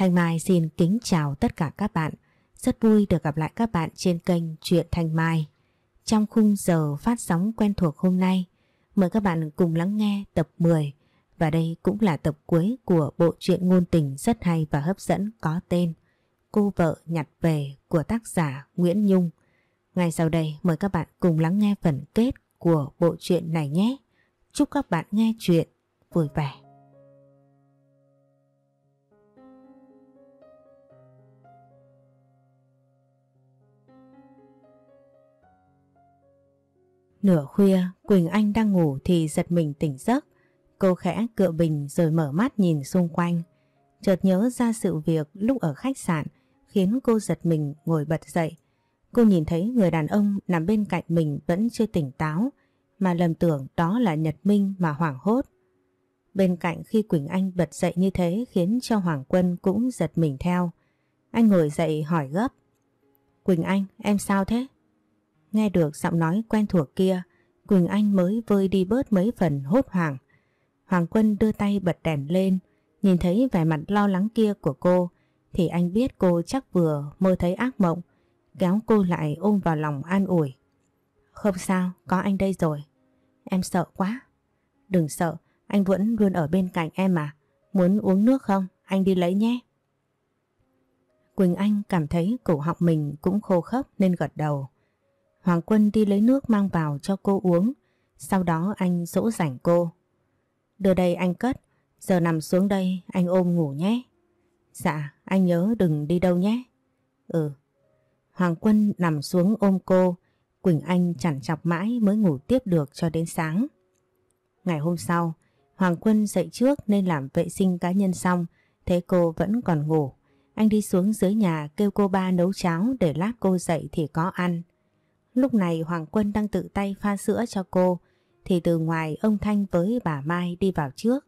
Thanh Mai xin kính chào tất cả các bạn. Rất vui được gặp lại các bạn trên kênh Truyện Thanh Mai. Trong khung giờ phát sóng quen thuộc hôm nay, mời các bạn cùng lắng nghe tập 10 và đây cũng là tập cuối của bộ truyện ngôn tình rất hay và hấp dẫn có tên Cô vợ nhặt về của tác giả Nguyễn Nhung. Ngay sau đây mời các bạn cùng lắng nghe phần kết của bộ truyện này nhé. Chúc các bạn nghe truyện vui vẻ. Nửa khuya, Quỳnh Anh đang ngủ thì giật mình tỉnh giấc. Cô khẽ cựa bình rồi mở mắt nhìn xung quanh. Chợt nhớ ra sự việc lúc ở khách sạn khiến cô giật mình ngồi bật dậy. Cô nhìn thấy người đàn ông nằm bên cạnh mình vẫn chưa tỉnh táo mà lầm tưởng đó là Nhật Minh mà hoảng hốt. Bên cạnh khi Quỳnh Anh bật dậy như thế khiến cho Hoàng Quân cũng giật mình theo. Anh ngồi dậy hỏi gấp. Quỳnh Anh, em sao thế? Nghe được giọng nói quen thuộc kia, Quỳnh Anh mới vơi đi bớt mấy phần hốt hoảng. Hoàng Quân đưa tay bật đèn lên, nhìn thấy vẻ mặt lo lắng kia của cô, thì anh biết cô chắc vừa mơ thấy ác mộng, kéo cô lại ôm vào lòng an ủi. Không sao, có anh đây rồi. Em sợ quá. Đừng sợ, anh vẫn luôn ở bên cạnh em mà. Muốn uống nước không? Anh đi lấy nhé. Quỳnh Anh cảm thấy cổ họng mình cũng khô khốc nên gật đầu. Hoàng Quân đi lấy nước mang vào cho cô uống, sau đó anh dỗ rảnh cô. Đưa đây anh cất, giờ nằm xuống đây anh ôm ngủ nhé. Dạ, anh nhớ đừng đi đâu nhé. Ừ. Hoàng Quân nằm xuống ôm cô, Quỳnh Anh chẳng chọc mãi mới ngủ tiếp được cho đến sáng. Ngày hôm sau, Hoàng Quân dậy trước nên làm vệ sinh cá nhân xong, thế cô vẫn còn ngủ. Anh đi xuống dưới nhà kêu cô ba nấu cháo để lát cô dậy thì có ăn. Lúc này Hoàng Quân đang tự tay pha sữa cho cô thì từ ngoài ông Thanh với bà Mai đi vào trước.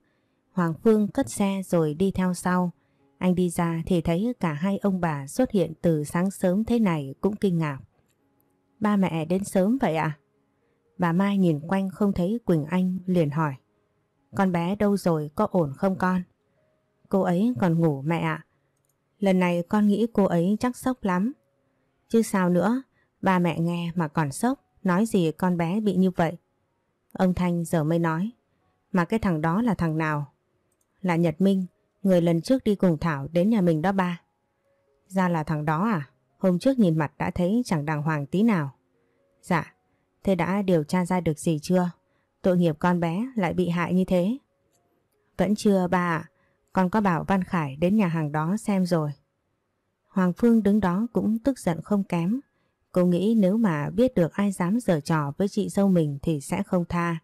Hoàng Phương cất xe rồi đi theo sau. Anh đi ra thì thấy cả hai ông bà xuất hiện từ sáng sớm thế này cũng kinh ngạc. Ba mẹ đến sớm vậy ạ? À? Bà Mai nhìn quanh không thấy Quỳnh Anh liền hỏi. Con bé đâu rồi có ổn không con? Cô ấy còn ngủ mẹ ạ. Lần này con nghĩ cô ấy chắc sốc lắm. Chứ sao nữa, Ba mẹ nghe mà còn sốc, nói gì con bé bị như vậy. Ông Thanh giờ mới nói, mà cái thằng đó là thằng nào? Là Nhật Minh, người lần trước đi cùng Thảo đến nhà mình đó ba. Ra là thằng đó à? Hôm trước nhìn mặt đã thấy chẳng đàng hoàng tí nào. Dạ, thế đã điều tra ra được gì chưa? Tội nghiệp con bé lại bị hại như thế. Vẫn chưa ba ạ, con có bảo Văn Khải đến nhà hàng đó xem rồi. Hoàng Phương đứng đó cũng tức giận không kém. Cô nghĩ nếu mà biết được ai dám giở trò với chị dâu mình thì sẽ không tha.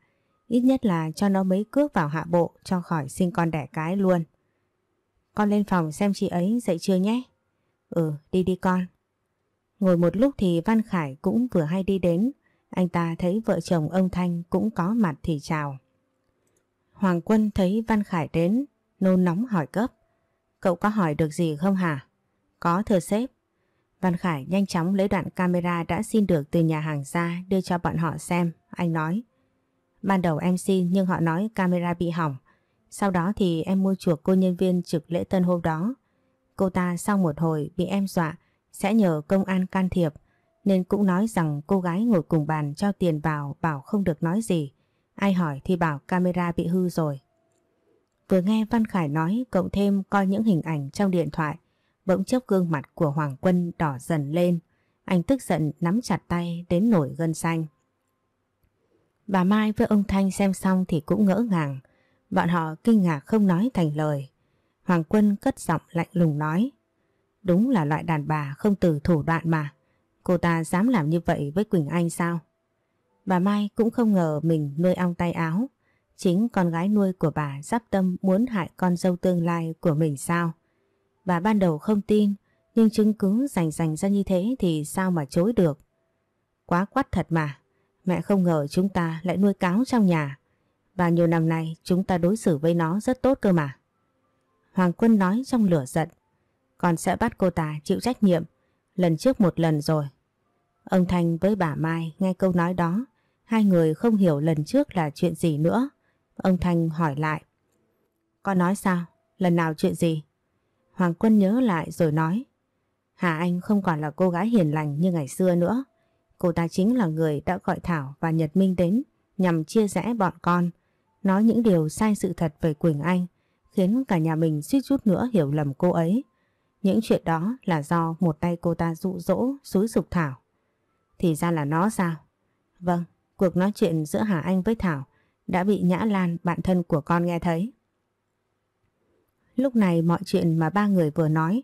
Ít nhất là cho nó mấy cước vào hạ bộ cho khỏi sinh con đẻ cái luôn. Con lên phòng xem chị ấy dậy chưa nhé. Ừ, đi đi con. Ngồi một lúc thì Văn Khải cũng vừa hay đi đến. Anh ta thấy vợ chồng ông Thanh cũng có mặt thì chào. Hoàng Quân thấy Văn Khải đến, nôn nóng hỏi cấp. Cậu có hỏi được gì không hả? Có thưa sếp, Văn Khải nhanh chóng lấy đoạn camera đã xin được từ nhà hàng ra đưa cho bọn họ xem. Anh nói, ban đầu em xin nhưng họ nói camera bị hỏng. Sau đó thì em mua chuộc cô nhân viên trực lễ tân hôm đó. Cô ta sau một hồi bị em dọa sẽ nhờ công an can thiệp nên cũng nói rằng cô gái ngồi cùng bàn cho tiền vào bảo không được nói gì. Ai hỏi thì bảo camera bị hư rồi. Vừa nghe Văn Khải nói cộng thêm coi những hình ảnh trong điện thoại Bỗng chốc gương mặt của Hoàng Quân đỏ dần lên, anh tức giận nắm chặt tay đến nổi gân xanh. Bà Mai với ông Thanh xem xong thì cũng ngỡ ngàng, bọn họ kinh ngạc không nói thành lời. Hoàng Quân cất giọng lạnh lùng nói, đúng là loại đàn bà không từ thủ đoạn mà, cô ta dám làm như vậy với Quỳnh Anh sao? Bà Mai cũng không ngờ mình nuôi ong tay áo, chính con gái nuôi của bà sắp tâm muốn hại con dâu tương lai của mình sao? Bà ban đầu không tin, nhưng chứng cứ rành rành ra như thế thì sao mà chối được. Quá quát thật mà, mẹ không ngờ chúng ta lại nuôi cáo trong nhà. Và nhiều năm nay chúng ta đối xử với nó rất tốt cơ mà. Hoàng Quân nói trong lửa giận. Còn sẽ bắt cô ta chịu trách nhiệm, lần trước một lần rồi. Ông Thanh với bà Mai nghe câu nói đó, hai người không hiểu lần trước là chuyện gì nữa. Ông Thanh hỏi lại. Con nói sao? Lần nào chuyện gì? Hoàng Quân nhớ lại rồi nói Hà Anh không còn là cô gái hiền lành như ngày xưa nữa. Cô ta chính là người đã gọi Thảo và Nhật Minh đến nhằm chia rẽ bọn con, nói những điều sai sự thật về Quỳnh Anh, khiến cả nhà mình suýt chút nữa hiểu lầm cô ấy. Những chuyện đó là do một tay cô ta dụ dỗ, xúi dục Thảo. Thì ra là nó sao? Vâng, cuộc nói chuyện giữa Hà Anh với Thảo đã bị Nhã Lan, bạn thân của con nghe thấy. Lúc này mọi chuyện mà ba người vừa nói,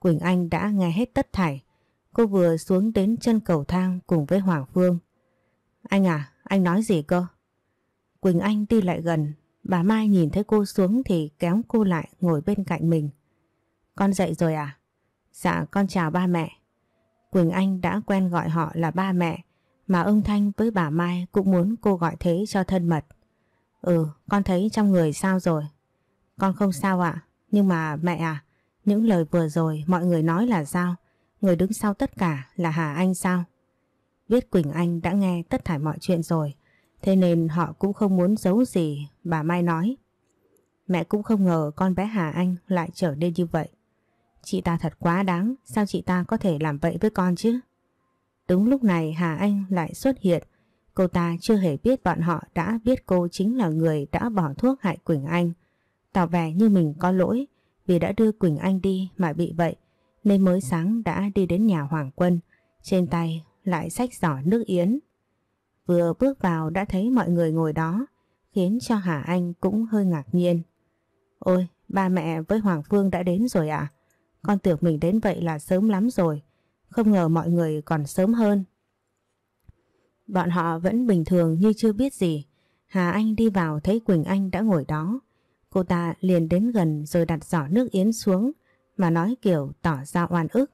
Quỳnh Anh đã nghe hết tất thảy. Cô vừa xuống đến chân cầu thang cùng với Hoàng Phương. Anh à, anh nói gì cơ? Quỳnh Anh đi lại gần, bà Mai nhìn thấy cô xuống thì kéo cô lại ngồi bên cạnh mình. Con dậy rồi à? Dạ con chào ba mẹ. Quỳnh Anh đã quen gọi họ là ba mẹ, mà ông Thanh với bà Mai cũng muốn cô gọi thế cho thân mật. Ừ, con thấy trong người sao rồi? Con không sao ạ. À? Nhưng mà mẹ à, những lời vừa rồi mọi người nói là sao? Người đứng sau tất cả là Hà Anh sao? Biết Quỳnh Anh đã nghe tất thải mọi chuyện rồi, thế nên họ cũng không muốn giấu gì, bà Mai nói. Mẹ cũng không ngờ con bé Hà Anh lại trở nên như vậy. Chị ta thật quá đáng, sao chị ta có thể làm vậy với con chứ? Đúng lúc này Hà Anh lại xuất hiện, cô ta chưa hề biết bọn họ đã biết cô chính là người đã bỏ thuốc hại Quỳnh Anh. Tỏ vẻ như mình có lỗi vì đã đưa Quỳnh Anh đi mà bị vậy nên mới sáng đã đi đến nhà Hoàng Quân trên tay lại xách giỏ nước yến. Vừa bước vào đã thấy mọi người ngồi đó khiến cho Hà Anh cũng hơi ngạc nhiên. Ôi, ba mẹ với Hoàng Phương đã đến rồi à? Con tưởng mình đến vậy là sớm lắm rồi, không ngờ mọi người còn sớm hơn. Bọn họ vẫn bình thường như chưa biết gì. Hà Anh đi vào thấy Quỳnh Anh đã ngồi đó. Cô ta liền đến gần rồi đặt giỏ nước yến xuống mà nói kiểu tỏ ra oan ức.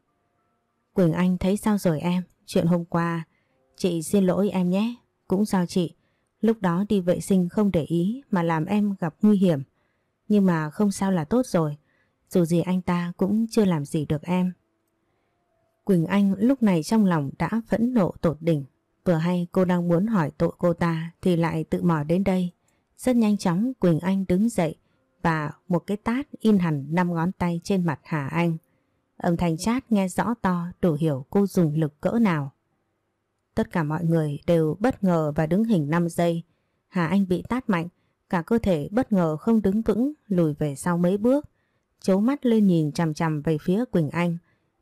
Quỳnh Anh thấy sao rồi em? Chuyện hôm qua, chị xin lỗi em nhé, cũng do chị. Lúc đó đi vệ sinh không để ý mà làm em gặp nguy hiểm. Nhưng mà không sao là tốt rồi, dù gì anh ta cũng chưa làm gì được em. Quỳnh Anh lúc này trong lòng đã phẫn nộ tột đỉnh. Vừa hay cô đang muốn hỏi tội cô ta thì lại tự mò đến đây. Rất nhanh chóng Quỳnh Anh đứng dậy và một cái tát in hẳn năm ngón tay trên mặt Hà Anh. Âm thanh chát nghe rõ to đủ hiểu cô dùng lực cỡ nào. Tất cả mọi người đều bất ngờ và đứng hình 5 giây. Hà Anh bị tát mạnh, cả cơ thể bất ngờ không đứng vững, lùi về sau mấy bước. chấu mắt lên nhìn chằm chằm về phía Quỳnh Anh.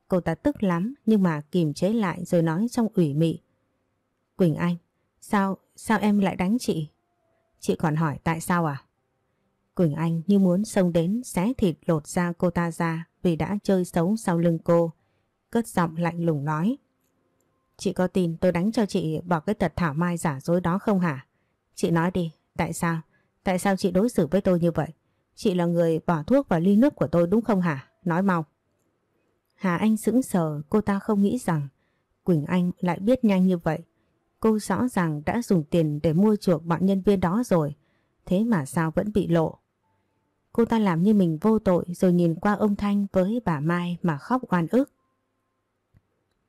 Cô ta tức lắm nhưng mà kìm chế lại rồi nói trong ủy mị. Quỳnh Anh, sao, sao em lại đánh chị? Chị còn hỏi tại sao à? Quỳnh Anh như muốn xông đến xé thịt lột da cô ta ra vì đã chơi xấu sau lưng cô. Cất giọng lạnh lùng nói. Chị có tin tôi đánh cho chị bỏ cái tật thảo mai giả dối đó không hả? Chị nói đi, tại sao? Tại sao chị đối xử với tôi như vậy? Chị là người bỏ thuốc vào ly nước của tôi đúng không hả? Nói mau. Hà Anh sững sờ, cô ta không nghĩ rằng Quỳnh Anh lại biết nhanh như vậy. Cô rõ ràng đã dùng tiền để mua chuộc bọn nhân viên đó rồi. Thế mà sao vẫn bị lộ Cô ta làm như mình vô tội rồi nhìn qua ông Thanh với bà Mai mà khóc oan ức.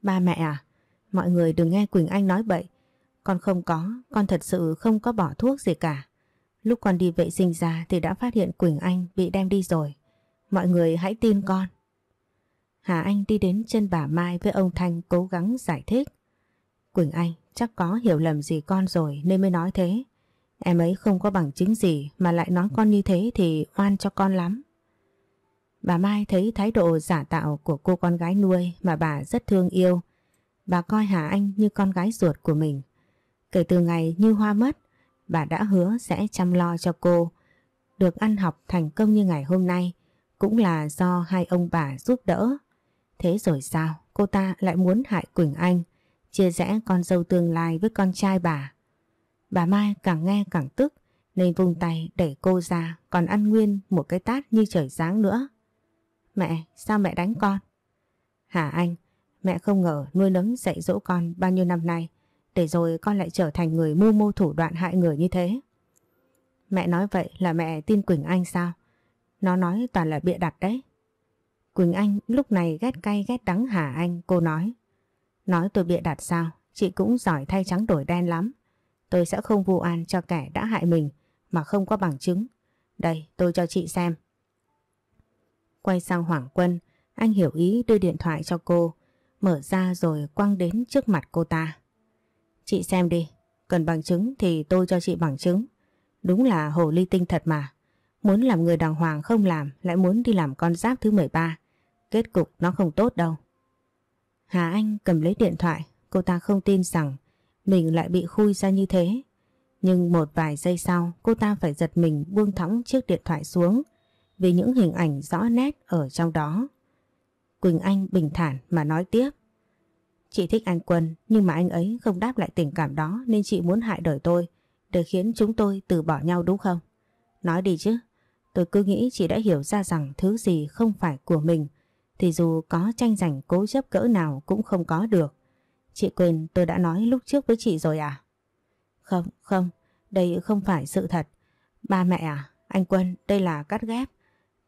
Ba mẹ à, mọi người đừng nghe Quỳnh Anh nói bậy. Con không có, con thật sự không có bỏ thuốc gì cả. Lúc con đi vệ sinh ra thì đã phát hiện Quỳnh Anh bị đem đi rồi. Mọi người hãy tin con. Hà Anh đi đến chân bà Mai với ông Thanh cố gắng giải thích. Quỳnh Anh chắc có hiểu lầm gì con rồi nên mới nói thế. Em ấy không có bằng chứng gì mà lại nói con như thế thì oan cho con lắm. Bà Mai thấy thái độ giả tạo của cô con gái nuôi mà bà rất thương yêu. Bà coi Hà Anh như con gái ruột của mình. Kể từ ngày Như Hoa mất, bà đã hứa sẽ chăm lo cho cô. Được ăn học thành công như ngày hôm nay cũng là do hai ông bà giúp đỡ. Thế rồi sao cô ta lại muốn hại Quỳnh Anh, chia rẽ con dâu tương lai với con trai bà. Bà Mai càng nghe càng tức nên vung tay đẩy cô ra còn ăn nguyên một cái tát như trời sáng nữa. Mẹ, sao mẹ đánh con? Hả anh, mẹ không ngờ nuôi nấng dạy dỗ con bao nhiêu năm nay để rồi con lại trở thành người mưu mô thủ đoạn hại người như thế. Mẹ nói vậy là mẹ tin Quỳnh Anh sao? Nó nói toàn là bịa đặt đấy. Quỳnh Anh lúc này ghét cay ghét đắng hả anh, cô nói. Nói tôi bịa đặt sao, chị cũng giỏi thay trắng đổi đen lắm. Tôi sẽ không vu oan cho kẻ đã hại mình mà không có bằng chứng. Đây, tôi cho chị xem. Quay sang Hoàng Quân, anh hiểu ý đưa điện thoại cho cô, mở ra rồi quăng đến trước mặt cô ta. Chị xem đi, cần bằng chứng thì tôi cho chị bằng chứng. Đúng là hồ ly tinh thật mà. Muốn làm người đàng hoàng không làm lại muốn đi làm con giáp thứ 13. Kết cục nó không tốt đâu. Hà Anh cầm lấy điện thoại, cô ta không tin rằng mình lại bị khui ra như thế. Nhưng một vài giây sau cô ta phải giật mình buông thõng chiếc điện thoại xuống vì những hình ảnh rõ nét ở trong đó. Quỳnh Anh bình thản mà nói tiếp. Chị thích anh Quân nhưng mà anh ấy không đáp lại tình cảm đó nên chị muốn hại đời tôi để khiến chúng tôi từ bỏ nhau đúng không? Nói đi chứ, tôi cứ nghĩ chị đã hiểu ra rằng thứ gì không phải của mình thì dù có tranh giành cố chấp cỡ nào cũng không có được. Chị quên tôi đã nói lúc trước với chị rồi à? Không, không, đây không phải sự thật. Ba mẹ à, anh Quân, đây là cắt ghép.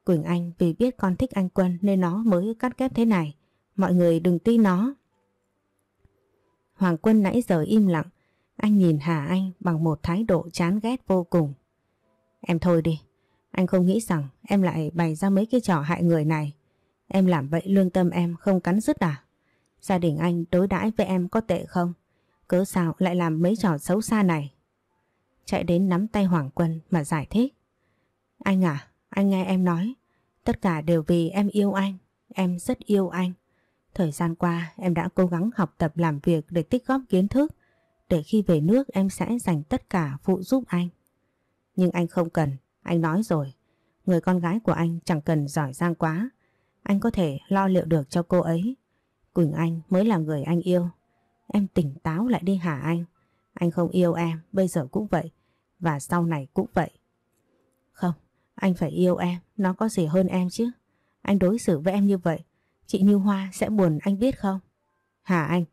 Quỳnh Anh vì biết con thích anh Quân nên nó mới cắt ghép thế này. Mọi người đừng tin nó. Hoàng Quân nãy giờ im lặng, anh nhìn Hà Anh bằng một thái độ chán ghét vô cùng. Em thôi đi, anh không nghĩ rằng em lại bày ra mấy cái trò hại người này. Em làm vậy lương tâm em không cắn rứt à? Gia đình anh đối đãi với em có tệ không? Cớ sao lại làm mấy trò xấu xa này? Chạy đến nắm tay Hoàng Quân mà giải thích. Anh à, anh nghe em nói. Tất cả đều vì em yêu anh. Em rất yêu anh. Thời gian qua em đã cố gắng học tập làm việc để tích góp kiến thức. Để khi về nước em sẽ dành tất cả phụ giúp anh. Nhưng anh không cần. Anh nói rồi. Người con gái của anh chẳng cần giỏi giang quá. Anh có thể lo liệu được cho cô ấy Quỳnh Anh mới là người anh yêu. Em tỉnh táo lại đi hả anh? Anh không yêu em, bây giờ cũng vậy. Và sau này cũng vậy. Không, anh phải yêu em, nó có gì hơn em chứ. Anh đối xử với em như vậy, chị Như Hoa sẽ buồn anh biết không? Hả anh?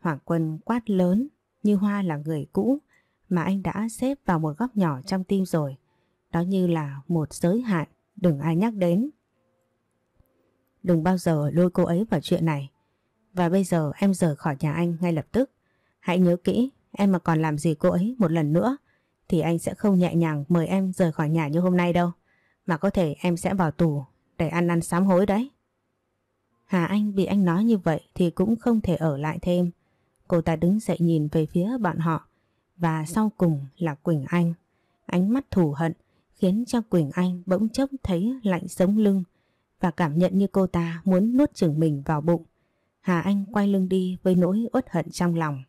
Hoàng Quân quát lớn, Như Hoa là người cũ mà anh đã xếp vào một góc nhỏ trong tim rồi. Đó như là một giới hạn, đừng ai nhắc đến. Đừng bao giờ lôi cô ấy vào chuyện này. Và bây giờ em rời khỏi nhà anh ngay lập tức. Hãy nhớ kỹ, em mà còn làm gì cô ấy một lần nữa thì anh sẽ không nhẹ nhàng mời em rời khỏi nhà như hôm nay đâu. Mà có thể em sẽ vào tù để ăn ăn sám hối đấy. Hà Anh bị anh nói như vậy thì cũng không thể ở lại thêm. Cô ta đứng dậy nhìn về phía bọn họ và sau cùng là Quỳnh Anh. Ánh mắt thù hận khiến cho Quỳnh Anh bỗng chốc thấy lạnh sống lưng và cảm nhận như cô ta muốn nuốt chửng mình vào bụng. Hà Anh quay lưng đi với nỗi uất hận trong lòng.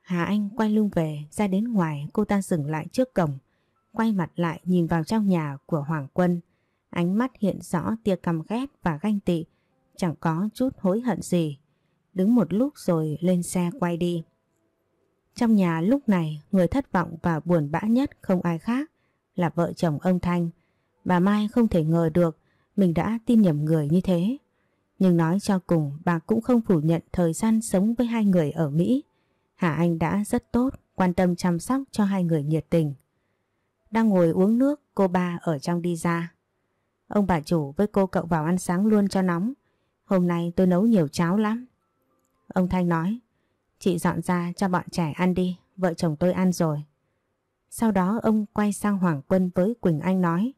Hà Anh quay lưng về ra đến ngoài cô ta dừng lại trước cổng, quay mặt lại nhìn vào trong nhà của Hoàng Quân. Ánh mắt hiện rõ tia căm ghét và ganh tị, chẳng có chút hối hận gì. Đứng một lúc rồi lên xe quay đi. Trong nhà lúc này người thất vọng và buồn bã nhất không ai khác là vợ chồng ông Thanh. Bà Mai không thể ngờ được mình đã tin nhầm người như thế. Nhưng nói cho cùng bà cũng không phủ nhận thời gian sống với hai người ở Mỹ. Hà Anh đã rất tốt, quan tâm chăm sóc cho hai người nhiệt tình. Đang ngồi uống nước, cô ba ở trong đi ra. Ông bà chủ với cô cậu vào ăn sáng luôn cho nóng. Hôm nay tôi nấu nhiều cháo lắm. Ông Thanh nói, chị dọn ra cho bọn trẻ ăn đi, vợ chồng tôi ăn rồi. Sau đó ông quay sang Hoàng Quân với Quỳnh Anh nói,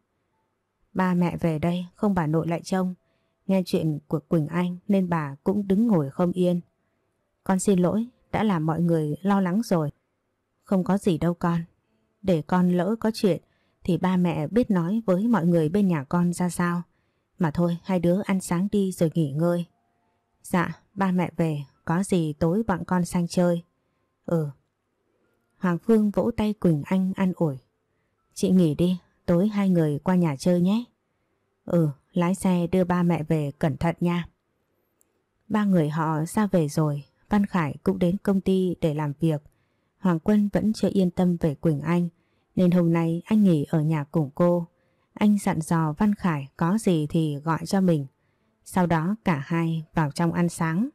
Ba mẹ về đây không bà nội lại trông Nghe chuyện của Quỳnh Anh Nên bà cũng đứng ngồi không yên Con xin lỗi Đã làm mọi người lo lắng rồi Không có gì đâu con Để con lỡ có chuyện Thì ba mẹ biết nói với mọi người bên nhà con ra sao Mà thôi hai đứa ăn sáng đi rồi nghỉ ngơi Dạ ba mẹ về Có gì tối bọn con sang chơi Ừ Hoàng Phương vỗ tay Quỳnh Anh ăn ủi Chị nghỉ đi Tối hai người qua nhà chơi nhé. Ừ, lái xe đưa ba mẹ về cẩn thận nha. Ba người họ ra về rồi, Văn Khải cũng đến công ty để làm việc. Hoàng Quân vẫn chưa yên tâm về Quỳnh Anh, nên hôm nay anh nghỉ ở nhà cùng cô. Anh dặn dò Văn Khải có gì thì gọi cho mình. Sau đó cả hai vào trong ăn sáng.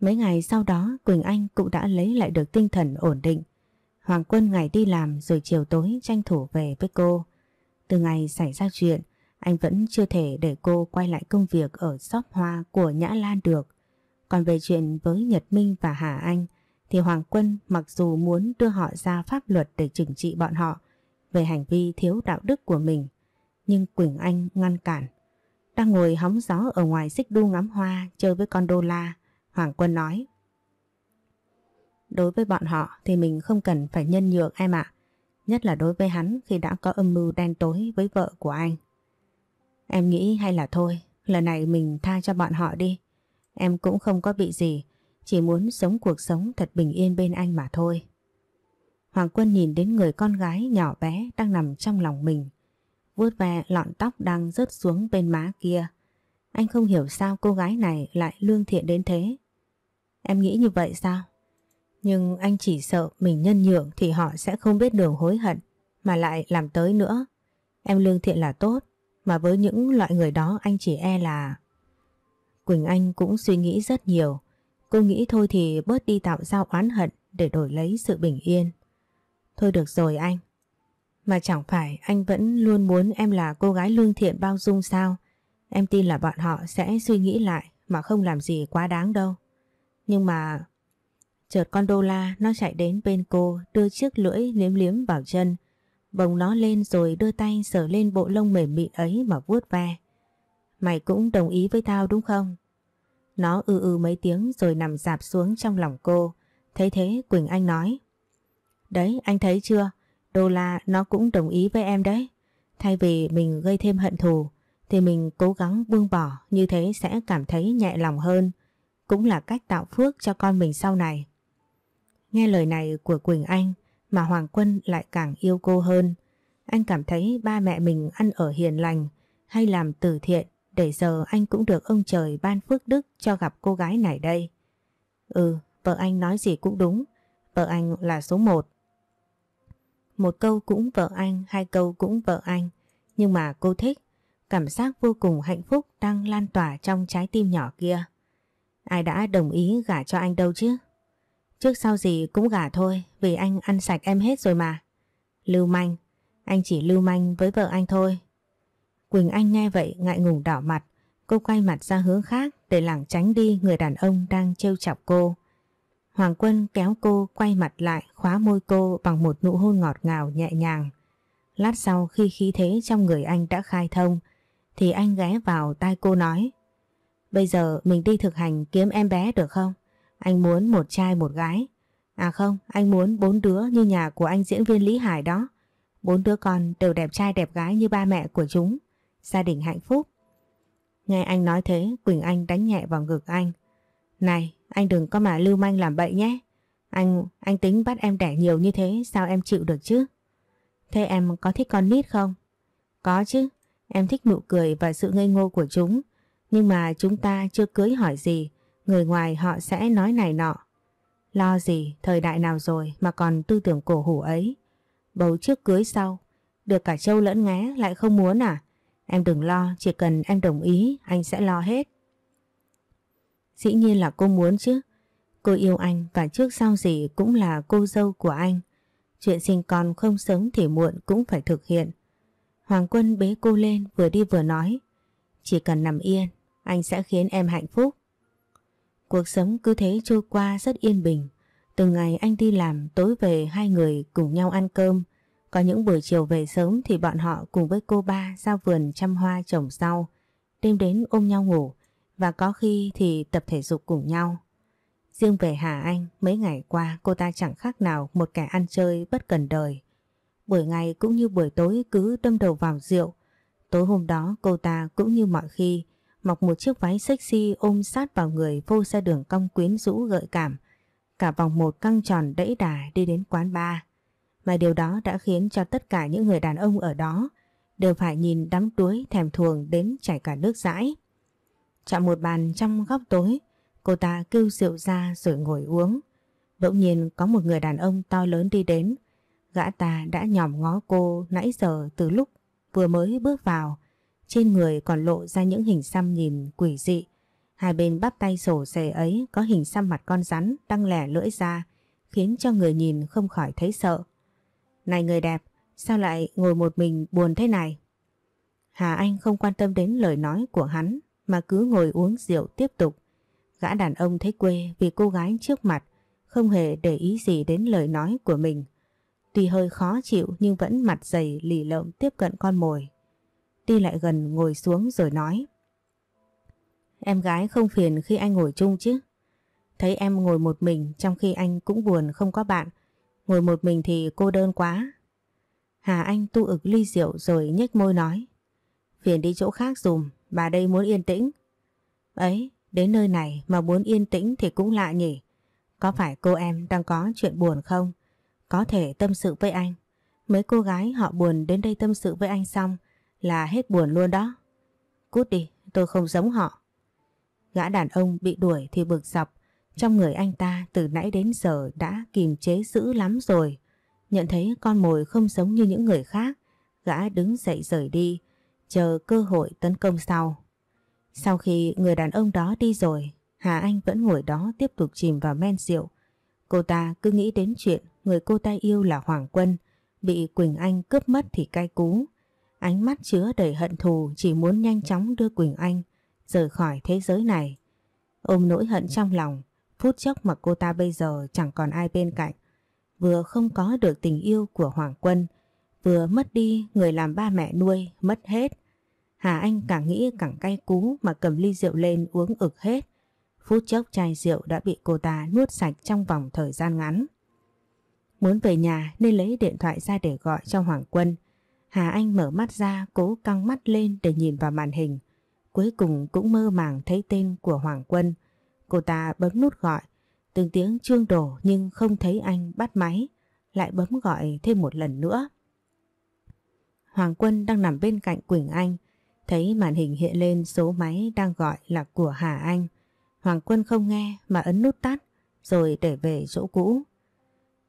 Mấy ngày sau đó Quỳnh Anh cũng đã lấy lại được tinh thần ổn định. Hoàng Quân ngày đi làm rồi chiều tối tranh thủ về với cô. Từ ngày xảy ra chuyện, anh vẫn chưa thể để cô quay lại công việc ở shop hoa của Nhã Lan được. Còn về chuyện với Nhật Minh và Hà Anh thì Hoàng Quân mặc dù muốn đưa họ ra pháp luật để trừng trị bọn họ về hành vi thiếu đạo đức của mình, nhưng Quỳnh Anh ngăn cản. Đang ngồi hóng gió ở ngoài xích đu ngắm hoa chơi với con đô la, Hoàng Quân nói Đối với bọn họ thì mình không cần phải nhân nhượng em ạ. Nhất là đối với hắn khi đã có âm mưu đen tối với vợ của anh. Em nghĩ hay là thôi, lần này mình tha cho bọn họ đi. Em cũng không có bị gì, chỉ muốn sống cuộc sống thật bình yên bên anh mà thôi. Hoàng Quân nhìn đến người con gái nhỏ bé đang nằm trong lòng mình. vuốt ve lọn tóc đang rớt xuống bên má kia. Anh không hiểu sao cô gái này lại lương thiện đến thế. Em nghĩ như vậy sao? Nhưng anh chỉ sợ mình nhân nhượng thì họ sẽ không biết đường hối hận mà lại làm tới nữa. Em lương thiện là tốt, mà với những loại người đó anh chỉ e là... Quỳnh Anh cũng suy nghĩ rất nhiều. Cô nghĩ thôi thì bớt đi tạo ra oán hận để đổi lấy sự bình yên. Thôi được rồi anh. Mà chẳng phải anh vẫn luôn muốn em là cô gái lương thiện bao dung sao? Em tin là bọn họ sẽ suy nghĩ lại mà không làm gì quá đáng đâu. Nhưng mà Chợt con đô la nó chạy đến bên cô đưa chiếc lưỡi liếm liếm vào chân. Bồng nó lên rồi đưa tay sờ lên bộ lông mềm mịn ấy mà vuốt ve. Mày cũng đồng ý với tao đúng không? Nó ư ừ ư ừ mấy tiếng rồi nằm dạp xuống trong lòng cô. Thấy thế Quỳnh Anh nói. Đấy anh thấy chưa? Đô la nó cũng đồng ý với em đấy. Thay vì mình gây thêm hận thù thì mình cố gắng buông bỏ như thế sẽ cảm thấy nhẹ lòng hơn. Cũng là cách tạo phước cho con mình sau này. Nghe lời này của Quỳnh Anh mà Hoàng Quân lại càng yêu cô hơn. Anh cảm thấy ba mẹ mình ăn ở hiền lành hay làm từ thiện để giờ anh cũng được ông trời ban phước đức cho gặp cô gái này đây. Ừ, vợ anh nói gì cũng đúng, vợ anh là số một. Một câu cũng vợ anh, hai câu cũng vợ anh, nhưng mà cô thích, cảm giác vô cùng hạnh phúc đang lan tỏa trong trái tim nhỏ kia. Ai đã đồng ý gả cho anh đâu chứ? Trước sau gì cũng gả thôi Vì anh ăn sạch em hết rồi mà Lưu manh Anh chỉ lưu manh với vợ anh thôi Quỳnh Anh nghe vậy ngại ngùng đỏ mặt Cô quay mặt ra hướng khác Để lảng tránh đi người đàn ông đang trêu chọc cô Hoàng Quân kéo cô quay mặt lại khóa môi cô bằng một nụ hôn ngọt ngào nhẹ nhàng. Lát sau khi khí thế trong người anh đã khai thông thì anh ghé vào tai cô nói Bây giờ mình đi thực hành kiếm em bé được không? Anh muốn một trai một gái. À không, anh muốn bốn đứa như nhà của anh diễn viên Lý Hải đó. Bốn đứa con đều đẹp trai đẹp gái như ba mẹ của chúng. Gia đình hạnh phúc. Nghe anh nói thế, Quỳnh Anh đánh nhẹ vào ngực anh. Này, anh đừng có mà lưu manh làm bậy nhé. Anh, anh tính bắt em đẻ nhiều như thế, sao em chịu được chứ? Thế em có thích con nít không? Có chứ, em thích nụ cười và sự ngây ngô của chúng. Nhưng mà chúng ta chưa cưới hỏi gì Người ngoài họ sẽ nói này nọ. Lo gì, thời đại nào rồi mà còn tư tưởng cổ hủ ấy. Bầu trước cưới sau, được cả châu lẫn ngé lại không muốn à? Em đừng lo, chỉ cần em đồng ý, anh sẽ lo hết. Dĩ nhiên là cô muốn chứ. Cô yêu anh và trước sau gì cũng là cô dâu của anh. Chuyện sinh con không sớm thì muộn cũng phải thực hiện. Hoàng quân bế cô lên vừa đi vừa nói. Chỉ cần nằm yên, anh sẽ khiến em hạnh phúc. Cuộc sống cứ thế trôi qua rất yên bình. Từng ngày anh đi làm tối về hai người cùng nhau ăn cơm. Có những buổi chiều về sớm thì bọn họ cùng với cô ba ra vườn chăm hoa trồng rau. Đêm đến ôm nhau ngủ và có khi thì tập thể dục cùng nhau. Riêng về Hà Anh, mấy ngày qua cô ta chẳng khác nào một kẻ ăn chơi bất cần đời. Buổi ngày cũng như buổi tối cứ đâm đầu vào rượu. Tối hôm đó cô ta cũng như mọi khi mặc một chiếc váy sexy ôm sát vào người vô ra đường cong quyến rũ gợi cảm. Cả vòng một căng tròn đẫy đà đi đến quán ba Mà điều đó đã khiến cho tất cả những người đàn ông ở đó đều phải nhìn đắm đuối thèm thuồng đến chảy cả nước dãi. Chạm một bàn trong góc tối, cô ta kêu rượu ra rồi ngồi uống. Bỗng nhiên có một người đàn ông to lớn đi đến. Gã ta đã nhòm ngó cô nãy giờ từ lúc vừa mới bước vào trên người còn lộ ra những hình xăm nhìn quỷ dị. Hai bên bắp tay sổ xề ấy có hình xăm mặt con rắn đang lẻ lưỡi ra, khiến cho người nhìn không khỏi thấy sợ. Này người đẹp, sao lại ngồi một mình buồn thế này? Hà Anh không quan tâm đến lời nói của hắn mà cứ ngồi uống rượu tiếp tục. Gã đàn ông thấy quê vì cô gái trước mặt không hề để ý gì đến lời nói của mình. Tuy hơi khó chịu nhưng vẫn mặt dày lì lợm tiếp cận con mồi đi lại gần ngồi xuống rồi nói. Em gái không phiền khi anh ngồi chung chứ. Thấy em ngồi một mình trong khi anh cũng buồn không có bạn. Ngồi một mình thì cô đơn quá. Hà Anh tu ực ly rượu rồi nhếch môi nói. Phiền đi chỗ khác dùm, bà đây muốn yên tĩnh. Ấy, đến nơi này mà muốn yên tĩnh thì cũng lạ nhỉ. Có phải cô em đang có chuyện buồn không? Có thể tâm sự với anh. Mấy cô gái họ buồn đến đây tâm sự với anh xong là hết buồn luôn đó. Cút đi, tôi không giống họ. Gã đàn ông bị đuổi thì bực dọc, trong người anh ta từ nãy đến giờ đã kìm chế dữ lắm rồi. Nhận thấy con mồi không giống như những người khác, gã đứng dậy rời đi, chờ cơ hội tấn công sau. Sau khi người đàn ông đó đi rồi, Hà Anh vẫn ngồi đó tiếp tục chìm vào men rượu. Cô ta cứ nghĩ đến chuyện người cô ta yêu là Hoàng Quân, bị Quỳnh Anh cướp mất thì cay cú. Ánh mắt chứa đầy hận thù chỉ muốn nhanh chóng đưa Quỳnh Anh rời khỏi thế giới này. Ôm nỗi hận trong lòng, phút chốc mà cô ta bây giờ chẳng còn ai bên cạnh. Vừa không có được tình yêu của Hoàng Quân, vừa mất đi người làm ba mẹ nuôi, mất hết. Hà Anh càng nghĩ càng cay cú mà cầm ly rượu lên uống ực hết. Phút chốc chai rượu đã bị cô ta nuốt sạch trong vòng thời gian ngắn. Muốn về nhà nên lấy điện thoại ra để gọi cho Hoàng Quân. Hà Anh mở mắt ra cố căng mắt lên để nhìn vào màn hình. Cuối cùng cũng mơ màng thấy tên của Hoàng Quân. Cô ta bấm nút gọi, từng tiếng chuông đổ nhưng không thấy anh bắt máy, lại bấm gọi thêm một lần nữa. Hoàng Quân đang nằm bên cạnh Quỳnh Anh, thấy màn hình hiện lên số máy đang gọi là của Hà Anh. Hoàng Quân không nghe mà ấn nút tắt rồi để về chỗ cũ.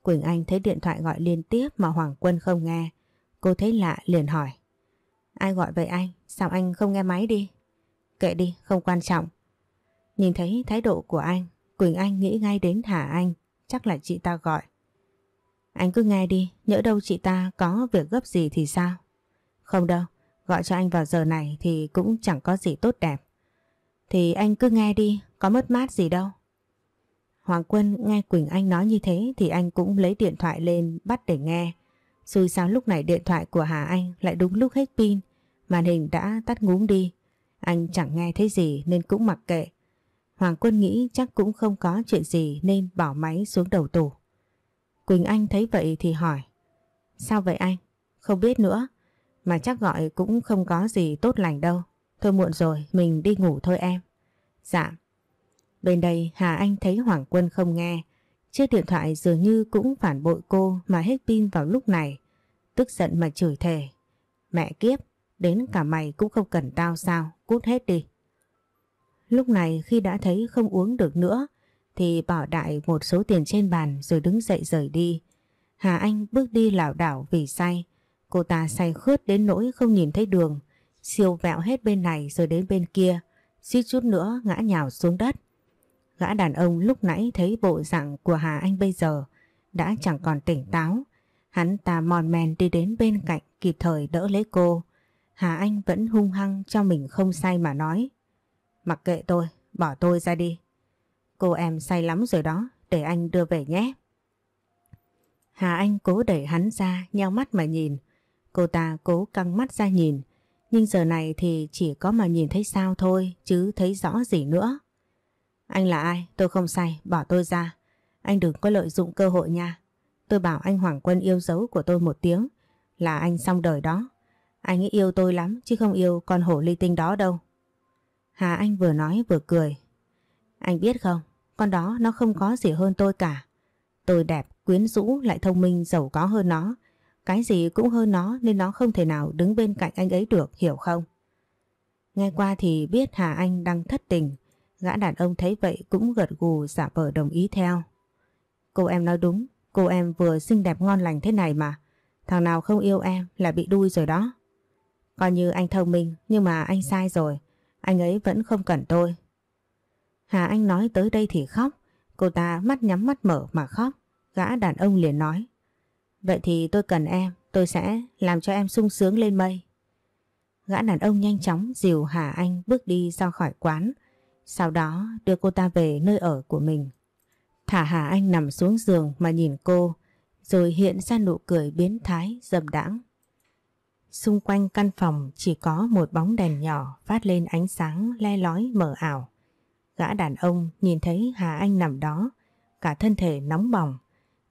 Quỳnh Anh thấy điện thoại gọi liên tiếp mà Hoàng Quân không nghe Cô thấy lạ liền hỏi. Ai gọi vậy anh? Sao anh không nghe máy đi? Kệ đi, không quan trọng. Nhìn thấy thái độ của anh, Quỳnh Anh nghĩ ngay đến Thả Anh, chắc là chị ta gọi. Anh cứ nghe đi, nhỡ đâu chị ta có việc gấp gì thì sao? Không đâu, gọi cho anh vào giờ này thì cũng chẳng có gì tốt đẹp. Thì anh cứ nghe đi, có mất mát gì đâu. Hoàng Quân nghe Quỳnh Anh nói như thế thì anh cũng lấy điện thoại lên bắt để nghe xui sao lúc này điện thoại của Hà Anh lại đúng lúc hết pin, màn hình đã tắt ngúm đi. Anh chẳng nghe thấy gì nên cũng mặc kệ. Hoàng Quân nghĩ chắc cũng không có chuyện gì nên bỏ máy xuống đầu tủ. Quỳnh Anh thấy vậy thì hỏi. Sao vậy anh? Không biết nữa. Mà chắc gọi cũng không có gì tốt lành đâu. Thôi muộn rồi, mình đi ngủ thôi em. Dạ. Bên đây Hà Anh thấy Hoàng Quân không nghe. Chiếc điện thoại dường như cũng phản bội cô mà hết pin vào lúc này tức giận mà chửi thề. Mẹ kiếp, đến cả mày cũng không cần tao sao, cút hết đi. Lúc này khi đã thấy không uống được nữa thì bỏ đại một số tiền trên bàn rồi đứng dậy rời đi. Hà Anh bước đi lảo đảo vì say. Cô ta say khướt đến nỗi không nhìn thấy đường, siêu vẹo hết bên này rồi đến bên kia, suýt chút nữa ngã nhào xuống đất. Gã đàn ông lúc nãy thấy bộ dạng của Hà Anh bây giờ đã chẳng còn tỉnh táo, Hắn ta mòn men đi đến bên cạnh kịp thời đỡ lấy cô. Hà Anh vẫn hung hăng cho mình không say mà nói. Mặc kệ tôi, bỏ tôi ra đi. Cô em say lắm rồi đó, để anh đưa về nhé. Hà Anh cố đẩy hắn ra, nheo mắt mà nhìn. Cô ta cố căng mắt ra nhìn. Nhưng giờ này thì chỉ có mà nhìn thấy sao thôi, chứ thấy rõ gì nữa. Anh là ai? Tôi không say, bỏ tôi ra. Anh đừng có lợi dụng cơ hội nha. Tôi bảo anh Hoàng Quân yêu dấu của tôi một tiếng là anh xong đời đó. Anh ấy yêu tôi lắm chứ không yêu con hổ ly tinh đó đâu. Hà Anh vừa nói vừa cười. Anh biết không, con đó nó không có gì hơn tôi cả. Tôi đẹp, quyến rũ lại thông minh giàu có hơn nó. Cái gì cũng hơn nó nên nó không thể nào đứng bên cạnh anh ấy được, hiểu không? Nghe qua thì biết Hà Anh đang thất tình. Gã đàn ông thấy vậy cũng gật gù giả vờ đồng ý theo. Cô em nói đúng, Cô em vừa xinh đẹp ngon lành thế này mà. Thằng nào không yêu em là bị đuôi rồi đó. Coi như anh thông minh nhưng mà anh sai rồi. Anh ấy vẫn không cần tôi. Hà Anh nói tới đây thì khóc. Cô ta mắt nhắm mắt mở mà khóc. Gã đàn ông liền nói. Vậy thì tôi cần em. Tôi sẽ làm cho em sung sướng lên mây. Gã đàn ông nhanh chóng dìu Hà Anh bước đi ra khỏi quán. Sau đó đưa cô ta về nơi ở của mình. Thả Hà Anh nằm xuống giường mà nhìn cô, rồi hiện ra nụ cười biến thái, dầm đãng. Xung quanh căn phòng chỉ có một bóng đèn nhỏ phát lên ánh sáng le lói mờ ảo. Gã đàn ông nhìn thấy Hà Anh nằm đó, cả thân thể nóng bỏng.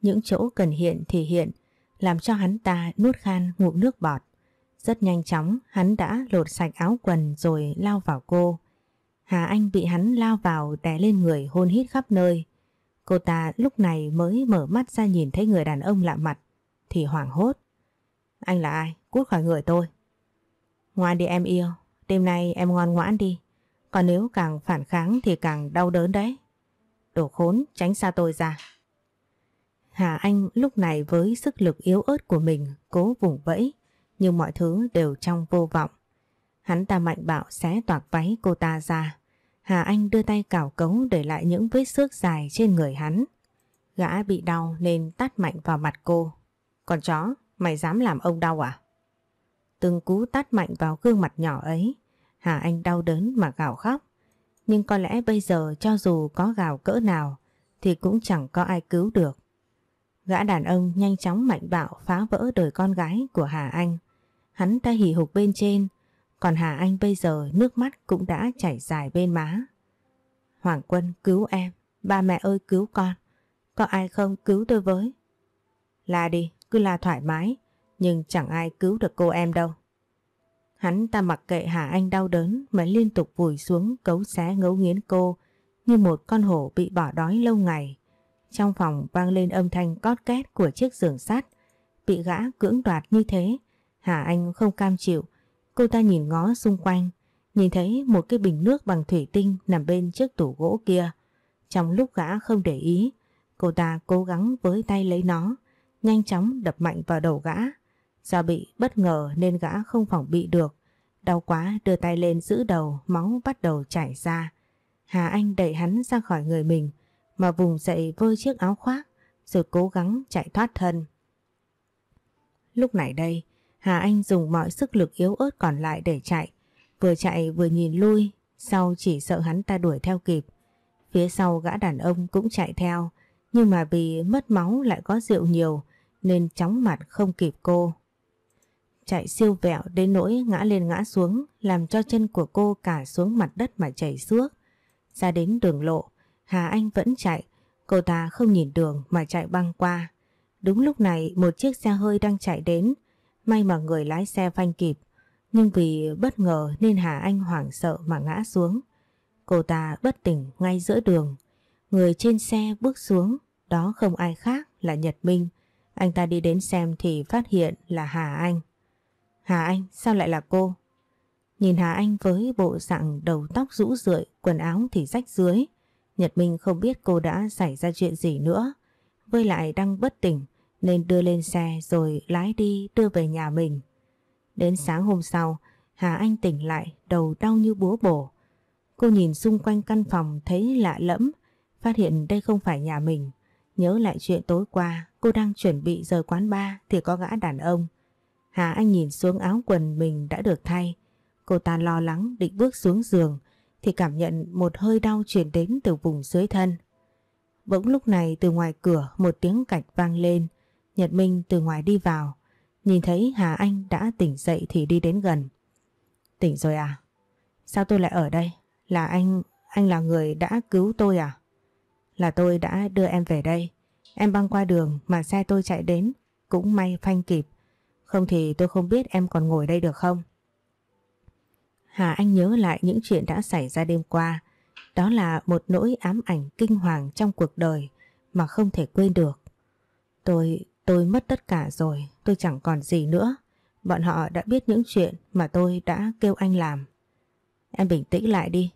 Những chỗ cần hiện thì hiện, làm cho hắn ta nuốt khan ngụm nước bọt. Rất nhanh chóng, hắn đã lột sạch áo quần rồi lao vào cô. Hà Anh bị hắn lao vào đè lên người hôn hít khắp nơi. Cô ta lúc này mới mở mắt ra nhìn thấy người đàn ông lạ mặt thì hoảng hốt. Anh là ai? Cút khỏi người tôi. Ngoan đi em yêu, đêm nay em ngoan ngoãn đi. Còn nếu càng phản kháng thì càng đau đớn đấy. Đồ khốn, tránh xa tôi ra. Hà Anh lúc này với sức lực yếu ớt của mình cố vùng vẫy, nhưng mọi thứ đều trong vô vọng. Hắn ta mạnh bạo xé toạc váy cô ta ra Hà Anh đưa tay cào cấu để lại những vết xước dài trên người hắn. Gã bị đau nên tát mạnh vào mặt cô. Còn chó, mày dám làm ông đau à? Từng cú tát mạnh vào gương mặt nhỏ ấy, Hà Anh đau đớn mà gào khóc. Nhưng có lẽ bây giờ cho dù có gào cỡ nào thì cũng chẳng có ai cứu được. Gã đàn ông nhanh chóng mạnh bạo phá vỡ đời con gái của Hà Anh. Hắn ta hỉ hục bên trên, còn Hà Anh bây giờ nước mắt cũng đã chảy dài bên má. Hoàng Quân cứu em, ba mẹ ơi cứu con, có ai không cứu tôi với. la đi, cứ la thoải mái, nhưng chẳng ai cứu được cô em đâu. Hắn ta mặc kệ Hà Anh đau đớn mà liên tục vùi xuống cấu xé ngấu nghiến cô như một con hổ bị bỏ đói lâu ngày. Trong phòng vang lên âm thanh cót két của chiếc giường sắt. Bị gã cưỡng đoạt như thế, Hà Anh không cam chịu Cô ta nhìn ngó xung quanh, nhìn thấy một cái bình nước bằng thủy tinh nằm bên chiếc tủ gỗ kia. Trong lúc gã không để ý, cô ta cố gắng với tay lấy nó, nhanh chóng đập mạnh vào đầu gã. Do bị bất ngờ nên gã không phòng bị được. Đau quá đưa tay lên giữ đầu, máu bắt đầu chảy ra. Hà Anh đẩy hắn ra khỏi người mình, mà vùng dậy vơi chiếc áo khoác, rồi cố gắng chạy thoát thân. Lúc này đây, Hà Anh dùng mọi sức lực yếu ớt còn lại để chạy. Vừa chạy vừa nhìn lui, sau chỉ sợ hắn ta đuổi theo kịp. Phía sau gã đàn ông cũng chạy theo, nhưng mà vì mất máu lại có rượu nhiều nên chóng mặt không kịp cô. Chạy siêu vẹo đến nỗi ngã lên ngã xuống làm cho chân của cô cả xuống mặt đất mà chảy xước. Ra đến đường lộ, Hà Anh vẫn chạy, cô ta không nhìn đường mà chạy băng qua. Đúng lúc này một chiếc xe hơi đang chạy đến, May mà người lái xe phanh kịp Nhưng vì bất ngờ nên Hà Anh hoảng sợ mà ngã xuống Cô ta bất tỉnh ngay giữa đường Người trên xe bước xuống Đó không ai khác là Nhật Minh Anh ta đi đến xem thì phát hiện là Hà Anh Hà Anh sao lại là cô? Nhìn Hà Anh với bộ dạng đầu tóc rũ rượi, quần áo thì rách dưới. Nhật Minh không biết cô đã xảy ra chuyện gì nữa. Với lại đang bất tỉnh nên đưa lên xe rồi lái đi đưa về nhà mình. Đến sáng hôm sau, Hà Anh tỉnh lại, đầu đau như búa bổ. Cô nhìn xung quanh căn phòng thấy lạ lẫm, phát hiện đây không phải nhà mình. Nhớ lại chuyện tối qua, cô đang chuẩn bị rời quán bar thì có gã đàn ông. Hà Anh nhìn xuống áo quần mình đã được thay. Cô ta lo lắng định bước xuống giường thì cảm nhận một hơi đau chuyển đến từ vùng dưới thân. Bỗng lúc này từ ngoài cửa một tiếng cạch vang lên. Nhật Minh từ ngoài đi vào, nhìn thấy Hà Anh đã tỉnh dậy thì đi đến gần. Tỉnh rồi à? Sao tôi lại ở đây? Là anh, anh là người đã cứu tôi à? Là tôi đã đưa em về đây. Em băng qua đường mà xe tôi chạy đến, cũng may phanh kịp. Không thì tôi không biết em còn ngồi đây được không? Hà Anh nhớ lại những chuyện đã xảy ra đêm qua. Đó là một nỗi ám ảnh kinh hoàng trong cuộc đời mà không thể quên được. Tôi, Tôi mất tất cả rồi, tôi chẳng còn gì nữa. Bọn họ đã biết những chuyện mà tôi đã kêu anh làm. Em bình tĩnh lại đi.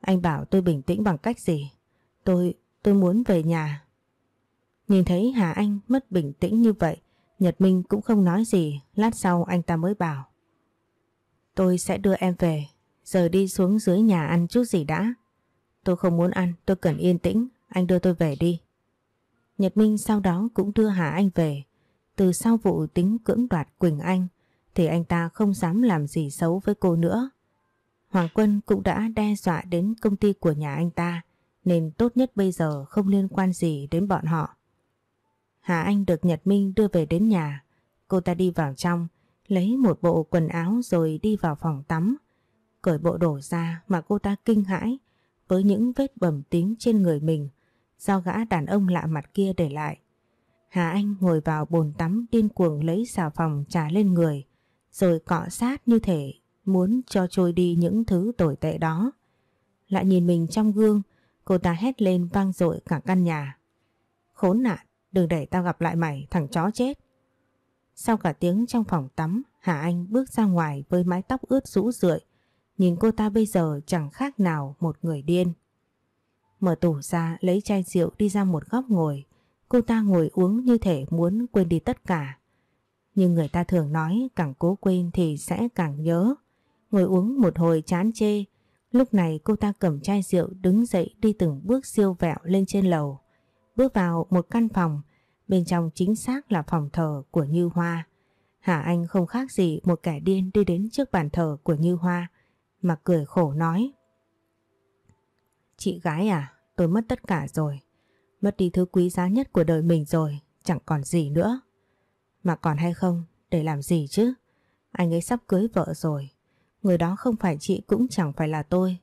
Anh bảo tôi bình tĩnh bằng cách gì? Tôi, tôi muốn về nhà. Nhìn thấy Hà Anh mất bình tĩnh như vậy, Nhật Minh cũng không nói gì, lát sau anh ta mới bảo. Tôi sẽ đưa em về, giờ đi xuống dưới nhà ăn chút gì đã. Tôi không muốn ăn, tôi cần yên tĩnh, anh đưa tôi về đi. Nhật Minh sau đó cũng đưa Hà Anh về. Từ sau vụ tính cưỡng đoạt Quỳnh Anh thì anh ta không dám làm gì xấu với cô nữa. Hoàng Quân cũng đã đe dọa đến công ty của nhà anh ta nên tốt nhất bây giờ không liên quan gì đến bọn họ. Hà Anh được Nhật Minh đưa về đến nhà. Cô ta đi vào trong, lấy một bộ quần áo rồi đi vào phòng tắm. Cởi bộ đồ ra mà cô ta kinh hãi với những vết bầm tím trên người mình do gã đàn ông lạ mặt kia để lại. Hà Anh ngồi vào bồn tắm điên cuồng lấy xà phòng trà lên người, rồi cọ sát như thể muốn cho trôi đi những thứ tồi tệ đó. Lại nhìn mình trong gương, cô ta hét lên vang dội cả căn nhà. Khốn nạn, đừng để tao gặp lại mày, thằng chó chết. Sau cả tiếng trong phòng tắm, Hà Anh bước ra ngoài với mái tóc ướt rũ rượi. Nhìn cô ta bây giờ chẳng khác nào một người điên. Mở tủ ra lấy chai rượu đi ra một góc ngồi. Cô ta ngồi uống như thể muốn quên đi tất cả. Nhưng người ta thường nói càng cố quên thì sẽ càng nhớ. Ngồi uống một hồi chán chê. Lúc này cô ta cầm chai rượu đứng dậy đi từng bước siêu vẹo lên trên lầu. Bước vào một căn phòng. Bên trong chính xác là phòng thờ của Như Hoa. Hà Anh không khác gì một kẻ điên đi đến trước bàn thờ của Như Hoa mà cười khổ nói. Chị gái à, tôi mất tất cả rồi. Mất đi thứ quý giá nhất của đời mình rồi, chẳng còn gì nữa. Mà còn hay không, để làm gì chứ? Anh ấy sắp cưới vợ rồi. Người đó không phải chị cũng chẳng phải là tôi.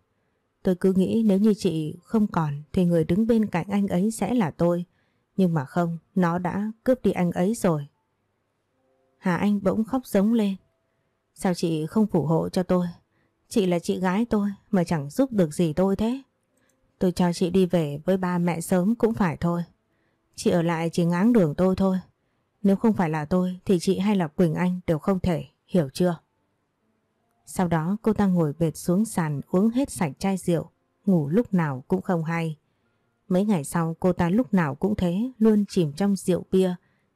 Tôi cứ nghĩ nếu như chị không còn thì người đứng bên cạnh anh ấy sẽ là tôi. Nhưng mà không, nó đã cướp đi anh ấy rồi. Hà Anh bỗng khóc giống lên. Sao chị không phù hộ cho tôi? Chị là chị gái tôi mà chẳng giúp được gì tôi thế. Tôi cho chị đi về với ba mẹ sớm cũng phải thôi. Chị ở lại chỉ ngáng đường tôi thôi. Nếu không phải là tôi thì chị hay là Quỳnh Anh đều không thể, hiểu chưa? Sau đó cô ta ngồi bệt xuống sàn uống hết sạch chai rượu, ngủ lúc nào cũng không hay. Mấy ngày sau cô ta lúc nào cũng thế, luôn chìm trong rượu bia,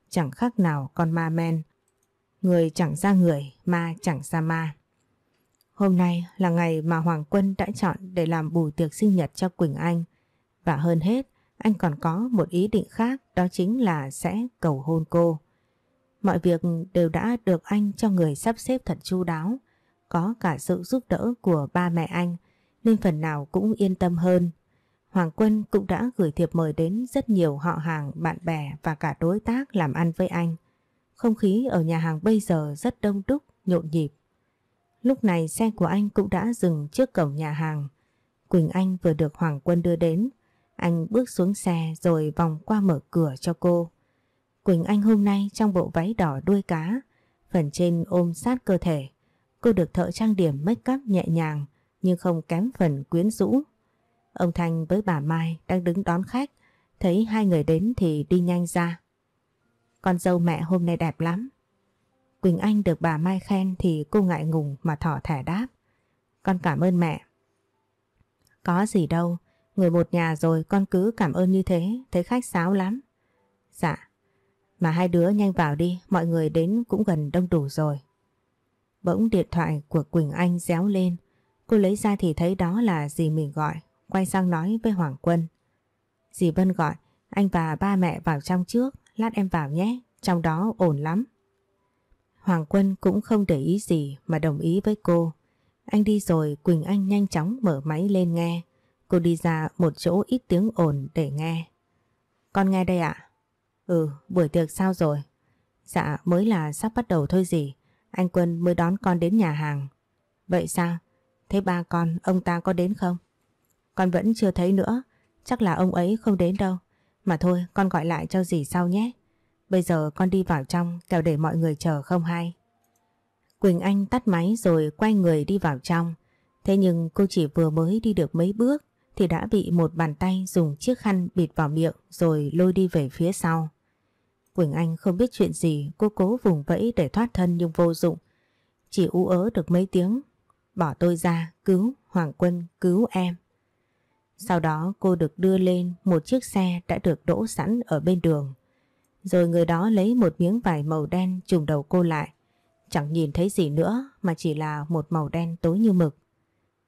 chẳng khác nào con ma men. Người chẳng ra người, ma chẳng ra ma. Hôm nay là ngày mà Hoàng Quân đã chọn để làm bù tiệc sinh nhật cho Quỳnh Anh. Và hơn hết, anh còn có một ý định khác đó chính là sẽ cầu hôn cô. Mọi việc đều đã được anh cho người sắp xếp thật chu đáo, có cả sự giúp đỡ của ba mẹ anh nên phần nào cũng yên tâm hơn. Hoàng Quân cũng đã gửi thiệp mời đến rất nhiều họ hàng, bạn bè và cả đối tác làm ăn với anh. Không khí ở nhà hàng bây giờ rất đông đúc, nhộn nhịp. Lúc này xe của anh cũng đã dừng trước cổng nhà hàng. Quỳnh Anh vừa được Hoàng Quân đưa đến. Anh bước xuống xe rồi vòng qua mở cửa cho cô. Quỳnh Anh hôm nay trong bộ váy đỏ đuôi cá, phần trên ôm sát cơ thể. Cô được thợ trang điểm make up nhẹ nhàng nhưng không kém phần quyến rũ. Ông Thanh với bà Mai đang đứng đón khách, thấy hai người đến thì đi nhanh ra. Con dâu mẹ hôm nay đẹp lắm, Quỳnh Anh được bà Mai khen thì cô ngại ngùng mà thỏ thẻ đáp. Con cảm ơn mẹ. Có gì đâu, người một nhà rồi con cứ cảm ơn như thế, thấy khách sáo lắm. Dạ, mà hai đứa nhanh vào đi, mọi người đến cũng gần đông đủ rồi. Bỗng điện thoại của Quỳnh Anh réo lên, cô lấy ra thì thấy đó là Dì mình gọi, quay sang nói với Hoàng Quân. Dì Vân gọi, anh và ba mẹ vào trong trước, lát em vào nhé, trong đó ổn lắm. Hoàng Quân cũng không để ý gì mà đồng ý với cô. Anh đi rồi Quỳnh Anh nhanh chóng mở máy lên nghe. Cô đi ra một chỗ ít tiếng ồn để nghe. Con nghe đây ạ. Ừ, buổi tiệc sao rồi? Dạ, mới là sắp bắt đầu thôi gì. Anh Quân mới đón con đến nhà hàng. Vậy sao? Thế ba con, ông ta có đến không? Con vẫn chưa thấy nữa. Chắc là ông ấy không đến đâu. Mà thôi, con gọi lại cho dì sau nhé. Bây giờ con đi vào trong kẻo để mọi người chờ không hay. Quỳnh Anh tắt máy rồi quay người đi vào trong. Thế nhưng cô chỉ vừa mới đi được mấy bước thì đã bị một bàn tay dùng chiếc khăn bịt vào miệng rồi lôi đi về phía sau. Quỳnh Anh không biết chuyện gì cô cố vùng vẫy để thoát thân nhưng vô dụng. Chỉ ú ớ được mấy tiếng. Bỏ tôi ra, cứu, Hoàng Quân, cứu em. Sau đó cô được đưa lên một chiếc xe đã được đỗ sẵn ở bên đường. Rồi người đó lấy một miếng vải màu đen trùng đầu cô lại. Chẳng nhìn thấy gì nữa mà chỉ là một màu đen tối như mực.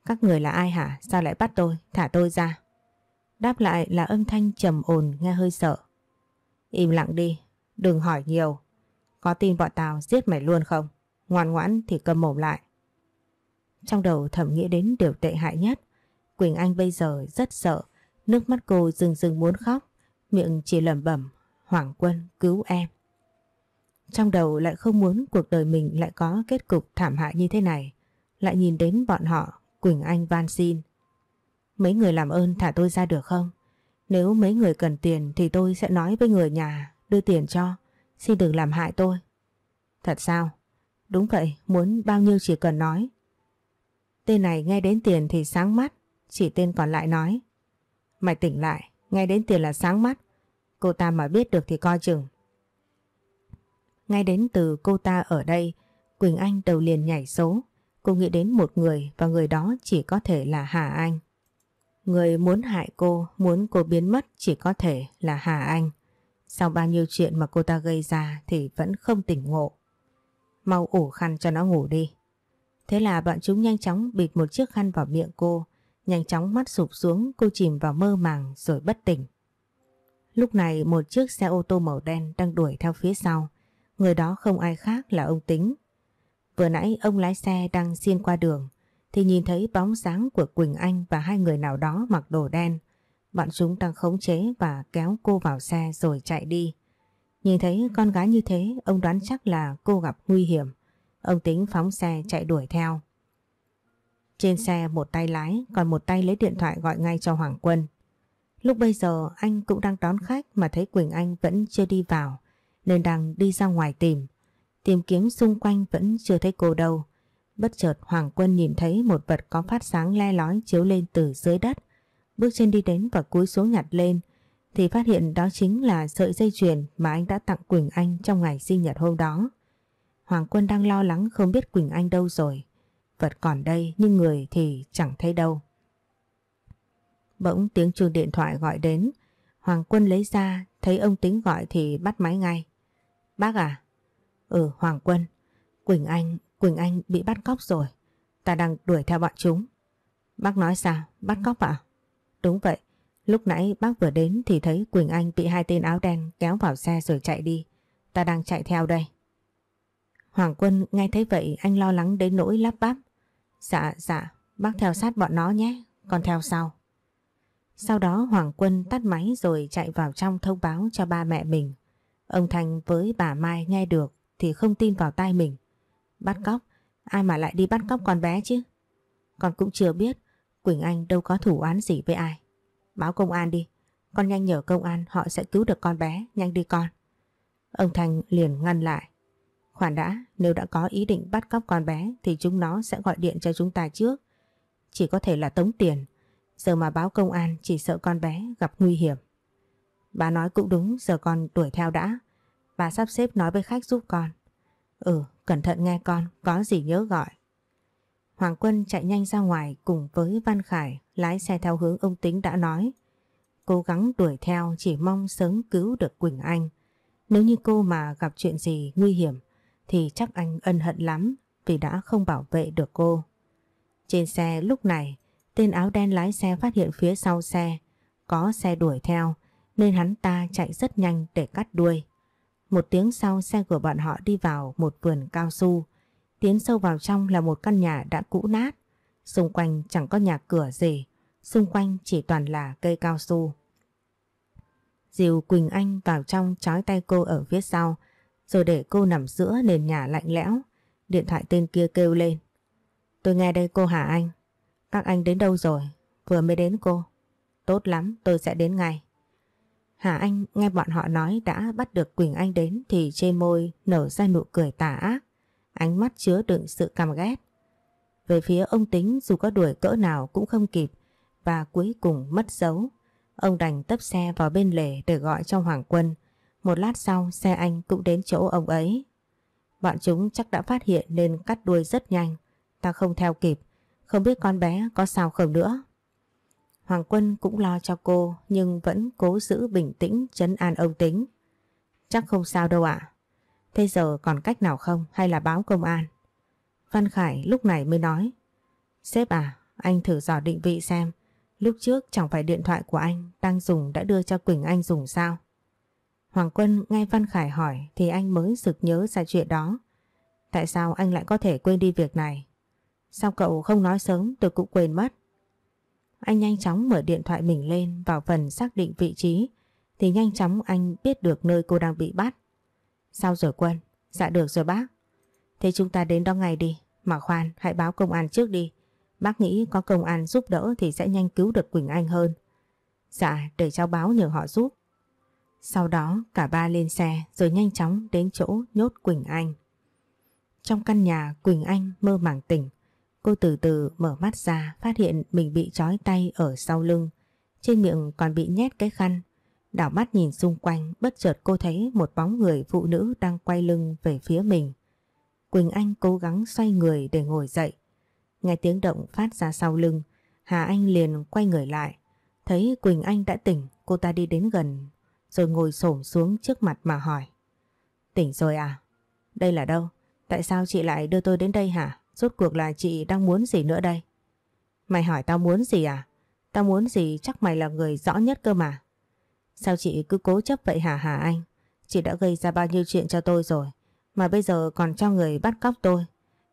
Các người là ai hả? Sao lại bắt tôi? Thả tôi ra. Đáp lại là âm thanh trầm ồn nghe hơi sợ. Im lặng đi, đừng hỏi nhiều. Có tin bọn tao giết mày luôn không? Ngoan ngoãn thì cầm mồm lại. Trong đầu thẩm nghĩ đến điều tệ hại nhất. Quỳnh Anh bây giờ rất sợ, nước mắt cô rừng rừng muốn khóc, miệng chỉ lẩm bẩm Hoàng Quân cứu em. Trong đầu lại không muốn cuộc đời mình lại có kết cục thảm hại như thế này. Lại nhìn đến bọn họ, Quỳnh Anh van xin. Mấy người làm ơn thả tôi ra được không? Nếu mấy người cần tiền thì tôi sẽ nói với người nhà đưa tiền cho. Xin đừng làm hại tôi. Thật sao? Đúng vậy, muốn bao nhiêu chỉ cần nói. Tên này nghe đến tiền thì sáng mắt, chỉ tên còn lại nói. Mày tỉnh lại, nghe đến tiền là sáng mắt. Cô ta mà biết được thì coi chừng. Ngay đến từ cô ta ở đây, Quỳnh Anh đầu liền nhảy số. Cô nghĩ đến một người và người đó chỉ có thể là Hà Anh. Người muốn hại cô, muốn cô biến mất chỉ có thể là Hà Anh. Sau bao nhiêu chuyện mà cô ta gây ra thì vẫn không tỉnh ngộ. Mau ủ khăn cho nó ngủ đi. Thế là bọn chúng nhanh chóng bịt một chiếc khăn vào miệng cô. Nhanh chóng mắt sụp xuống cô chìm vào mơ màng rồi bất tỉnh. Lúc này một chiếc xe ô tô màu đen đang đuổi theo phía sau. Người đó không ai khác là ông Tính. Vừa nãy ông lái xe đang xiên qua đường thì nhìn thấy bóng dáng của Quỳnh Anh và hai người nào đó mặc đồ đen. Bọn chúng đang khống chế và kéo cô vào xe rồi chạy đi. Nhìn thấy con gái như thế, ông đoán chắc là cô gặp nguy hiểm. Ông tính phóng xe chạy đuổi theo. Trên xe một tay lái, còn một tay lấy điện thoại gọi ngay cho Hoàng Quân. Lúc bây giờ anh cũng đang đón khách mà thấy Quỳnh Anh vẫn chưa đi vào nên đang đi ra ngoài tìm. Tìm kiếm xung quanh vẫn chưa thấy cô đâu. Bất chợt Hoàng Quân nhìn thấy một vật có phát sáng le lói chiếu lên từ dưới đất. Bước chân đi đến và cúi xuống nhặt lên thì phát hiện đó chính là sợi dây chuyền mà anh đã tặng Quỳnh Anh trong ngày sinh nhật hôm đó. Hoàng Quân đang lo lắng không biết Quỳnh Anh đâu rồi. Vật còn đây nhưng người thì chẳng thấy đâu. Bỗng tiếng chuông điện thoại gọi đến. Hoàng Quân lấy ra, thấy ông Tính gọi thì bắt máy ngay. Bác à? Ừ, Hoàng Quân. Quỳnh Anh, Quỳnh Anh bị bắt cóc rồi. Ta đang đuổi theo bọn chúng. Bác nói sao? Bắt cóc à? Đúng vậy. Lúc nãy bác vừa đến thì thấy Quỳnh Anh bị hai tên áo đen kéo vào xe rồi chạy đi. Ta đang chạy theo đây. Hoàng Quân nghe thấy vậy anh lo lắng đến nỗi lắp bắp. Dạ, dạ, bác theo sát bọn nó nhé, còn theo sau. Sau đó Hoàng Quân tắt máy rồi chạy vào trong thông báo cho ba mẹ mình. Ông Thành với bà Mai nghe được thì không tin vào tai mình. Bắt cóc? Ai mà lại đi bắt cóc con bé chứ? Con cũng chưa biết Quỳnh Anh đâu có thủ án gì với ai. Báo công an đi. Con nhanh nhờ công an họ sẽ cứu được con bé. Nhanh đi con. Ông Thành liền ngăn lại. Khoản đã, nếu đã có ý định bắt cóc con bé thì chúng nó sẽ gọi điện cho chúng ta trước. Chỉ có thể là tống tiền. Giờ mà báo công an chỉ sợ con bé gặp nguy hiểm. Bà nói cũng đúng, giờ con đuổi theo đã. Bà sắp xếp nói với khách giúp con. Ừ, cẩn thận nghe con, có gì nhớ gọi. Hoàng Quân chạy nhanh ra ngoài cùng với Văn Khải lái xe theo hướng ông Tính đã nói. Cố gắng đuổi theo chỉ mong sớm cứu được Quỳnh Anh. Nếu như cô mà gặp chuyện gì nguy hiểm thì chắc anh ân hận lắm vì đã không bảo vệ được cô. Trên xe lúc này Tên áo đen lái xe phát hiện phía sau xe có xe đuổi theo nên hắn ta chạy rất nhanh để cắt đuôi. Một tiếng sau xe của bọn họ đi vào một vườn cao su. Tiến sâu vào trong là một căn nhà đã cũ nát. Xung quanh chẳng có nhà cửa gì. Xung quanh chỉ toàn là cây cao su. Dìu Quỳnh Anh vào trong trói tay cô ở phía sau rồi để cô nằm giữa nền nhà lạnh lẽo. Điện thoại tên kia kêu lên. Tôi nghe đây cô hả anh? Các anh đến đâu rồi? Vừa mới đến cô. Tốt lắm, tôi sẽ đến ngay. Hà Anh nghe bọn họ nói đã bắt được Quỳnh Anh đến thì chê môi nở ra nụ cười tà ác, ánh mắt chứa đựng sự căm ghét. Về phía ông Tính dù có đuổi cỡ nào cũng không kịp và cuối cùng mất dấu. Ông đành tấp xe vào bên lề để gọi cho Hoàng Quân. Một lát sau xe anh cũng đến chỗ ông ấy. Bọn chúng chắc đã phát hiện nên cắt đuôi rất nhanh. Ta không theo kịp không biết con bé có sao không nữa. Hoàng Quân cũng lo cho cô nhưng vẫn cố giữ bình tĩnh chấn an ông tính. Chắc không sao đâu ạ. À. Thế giờ còn cách nào không hay là báo công an? Văn Khải lúc này mới nói. Sếp à, anh thử dò định vị xem. Lúc trước chẳng phải điện thoại của anh đang dùng đã đưa cho Quỳnh Anh dùng sao? Hoàng Quân nghe Văn Khải hỏi thì anh mới sực nhớ ra chuyện đó. Tại sao anh lại có thể quên đi việc này? Sao cậu không nói sớm tôi cũng quên mất. Anh nhanh chóng mở điện thoại mình lên vào phần xác định vị trí thì nhanh chóng anh biết được nơi cô đang bị bắt. Sao rồi quân? Dạ được rồi bác. Thế chúng ta đến đó ngay đi. Mà khoan, hãy báo công an trước đi. Bác nghĩ có công an giúp đỡ thì sẽ nhanh cứu được Quỳnh Anh hơn. Dạ, để cháu báo nhờ họ giúp. Sau đó cả ba lên xe rồi nhanh chóng đến chỗ nhốt Quỳnh Anh. Trong căn nhà Quỳnh Anh mơ màng tỉnh. Cô từ từ mở mắt ra phát hiện mình bị trói tay ở sau lưng, trên miệng còn bị nhét cái khăn. Đảo mắt nhìn xung quanh, bất chợt cô thấy một bóng người phụ nữ đang quay lưng về phía mình. Quỳnh Anh cố gắng xoay người để ngồi dậy. Nghe tiếng động phát ra sau lưng, Hà Anh liền quay người lại. Thấy Quỳnh Anh đã tỉnh, cô ta đi đến gần, rồi ngồi xổm xuống trước mặt mà hỏi. Tỉnh rồi à? Đây là đâu? Tại sao chị lại đưa tôi đến đây hả? Rốt cuộc là chị đang muốn gì nữa đây? Mày hỏi tao muốn gì à? Tao muốn gì chắc mày là người rõ nhất cơ mà. Sao chị cứ cố chấp vậy hả hả anh? Chị đã gây ra bao nhiêu chuyện cho tôi rồi. Mà bây giờ còn cho người bắt cóc tôi.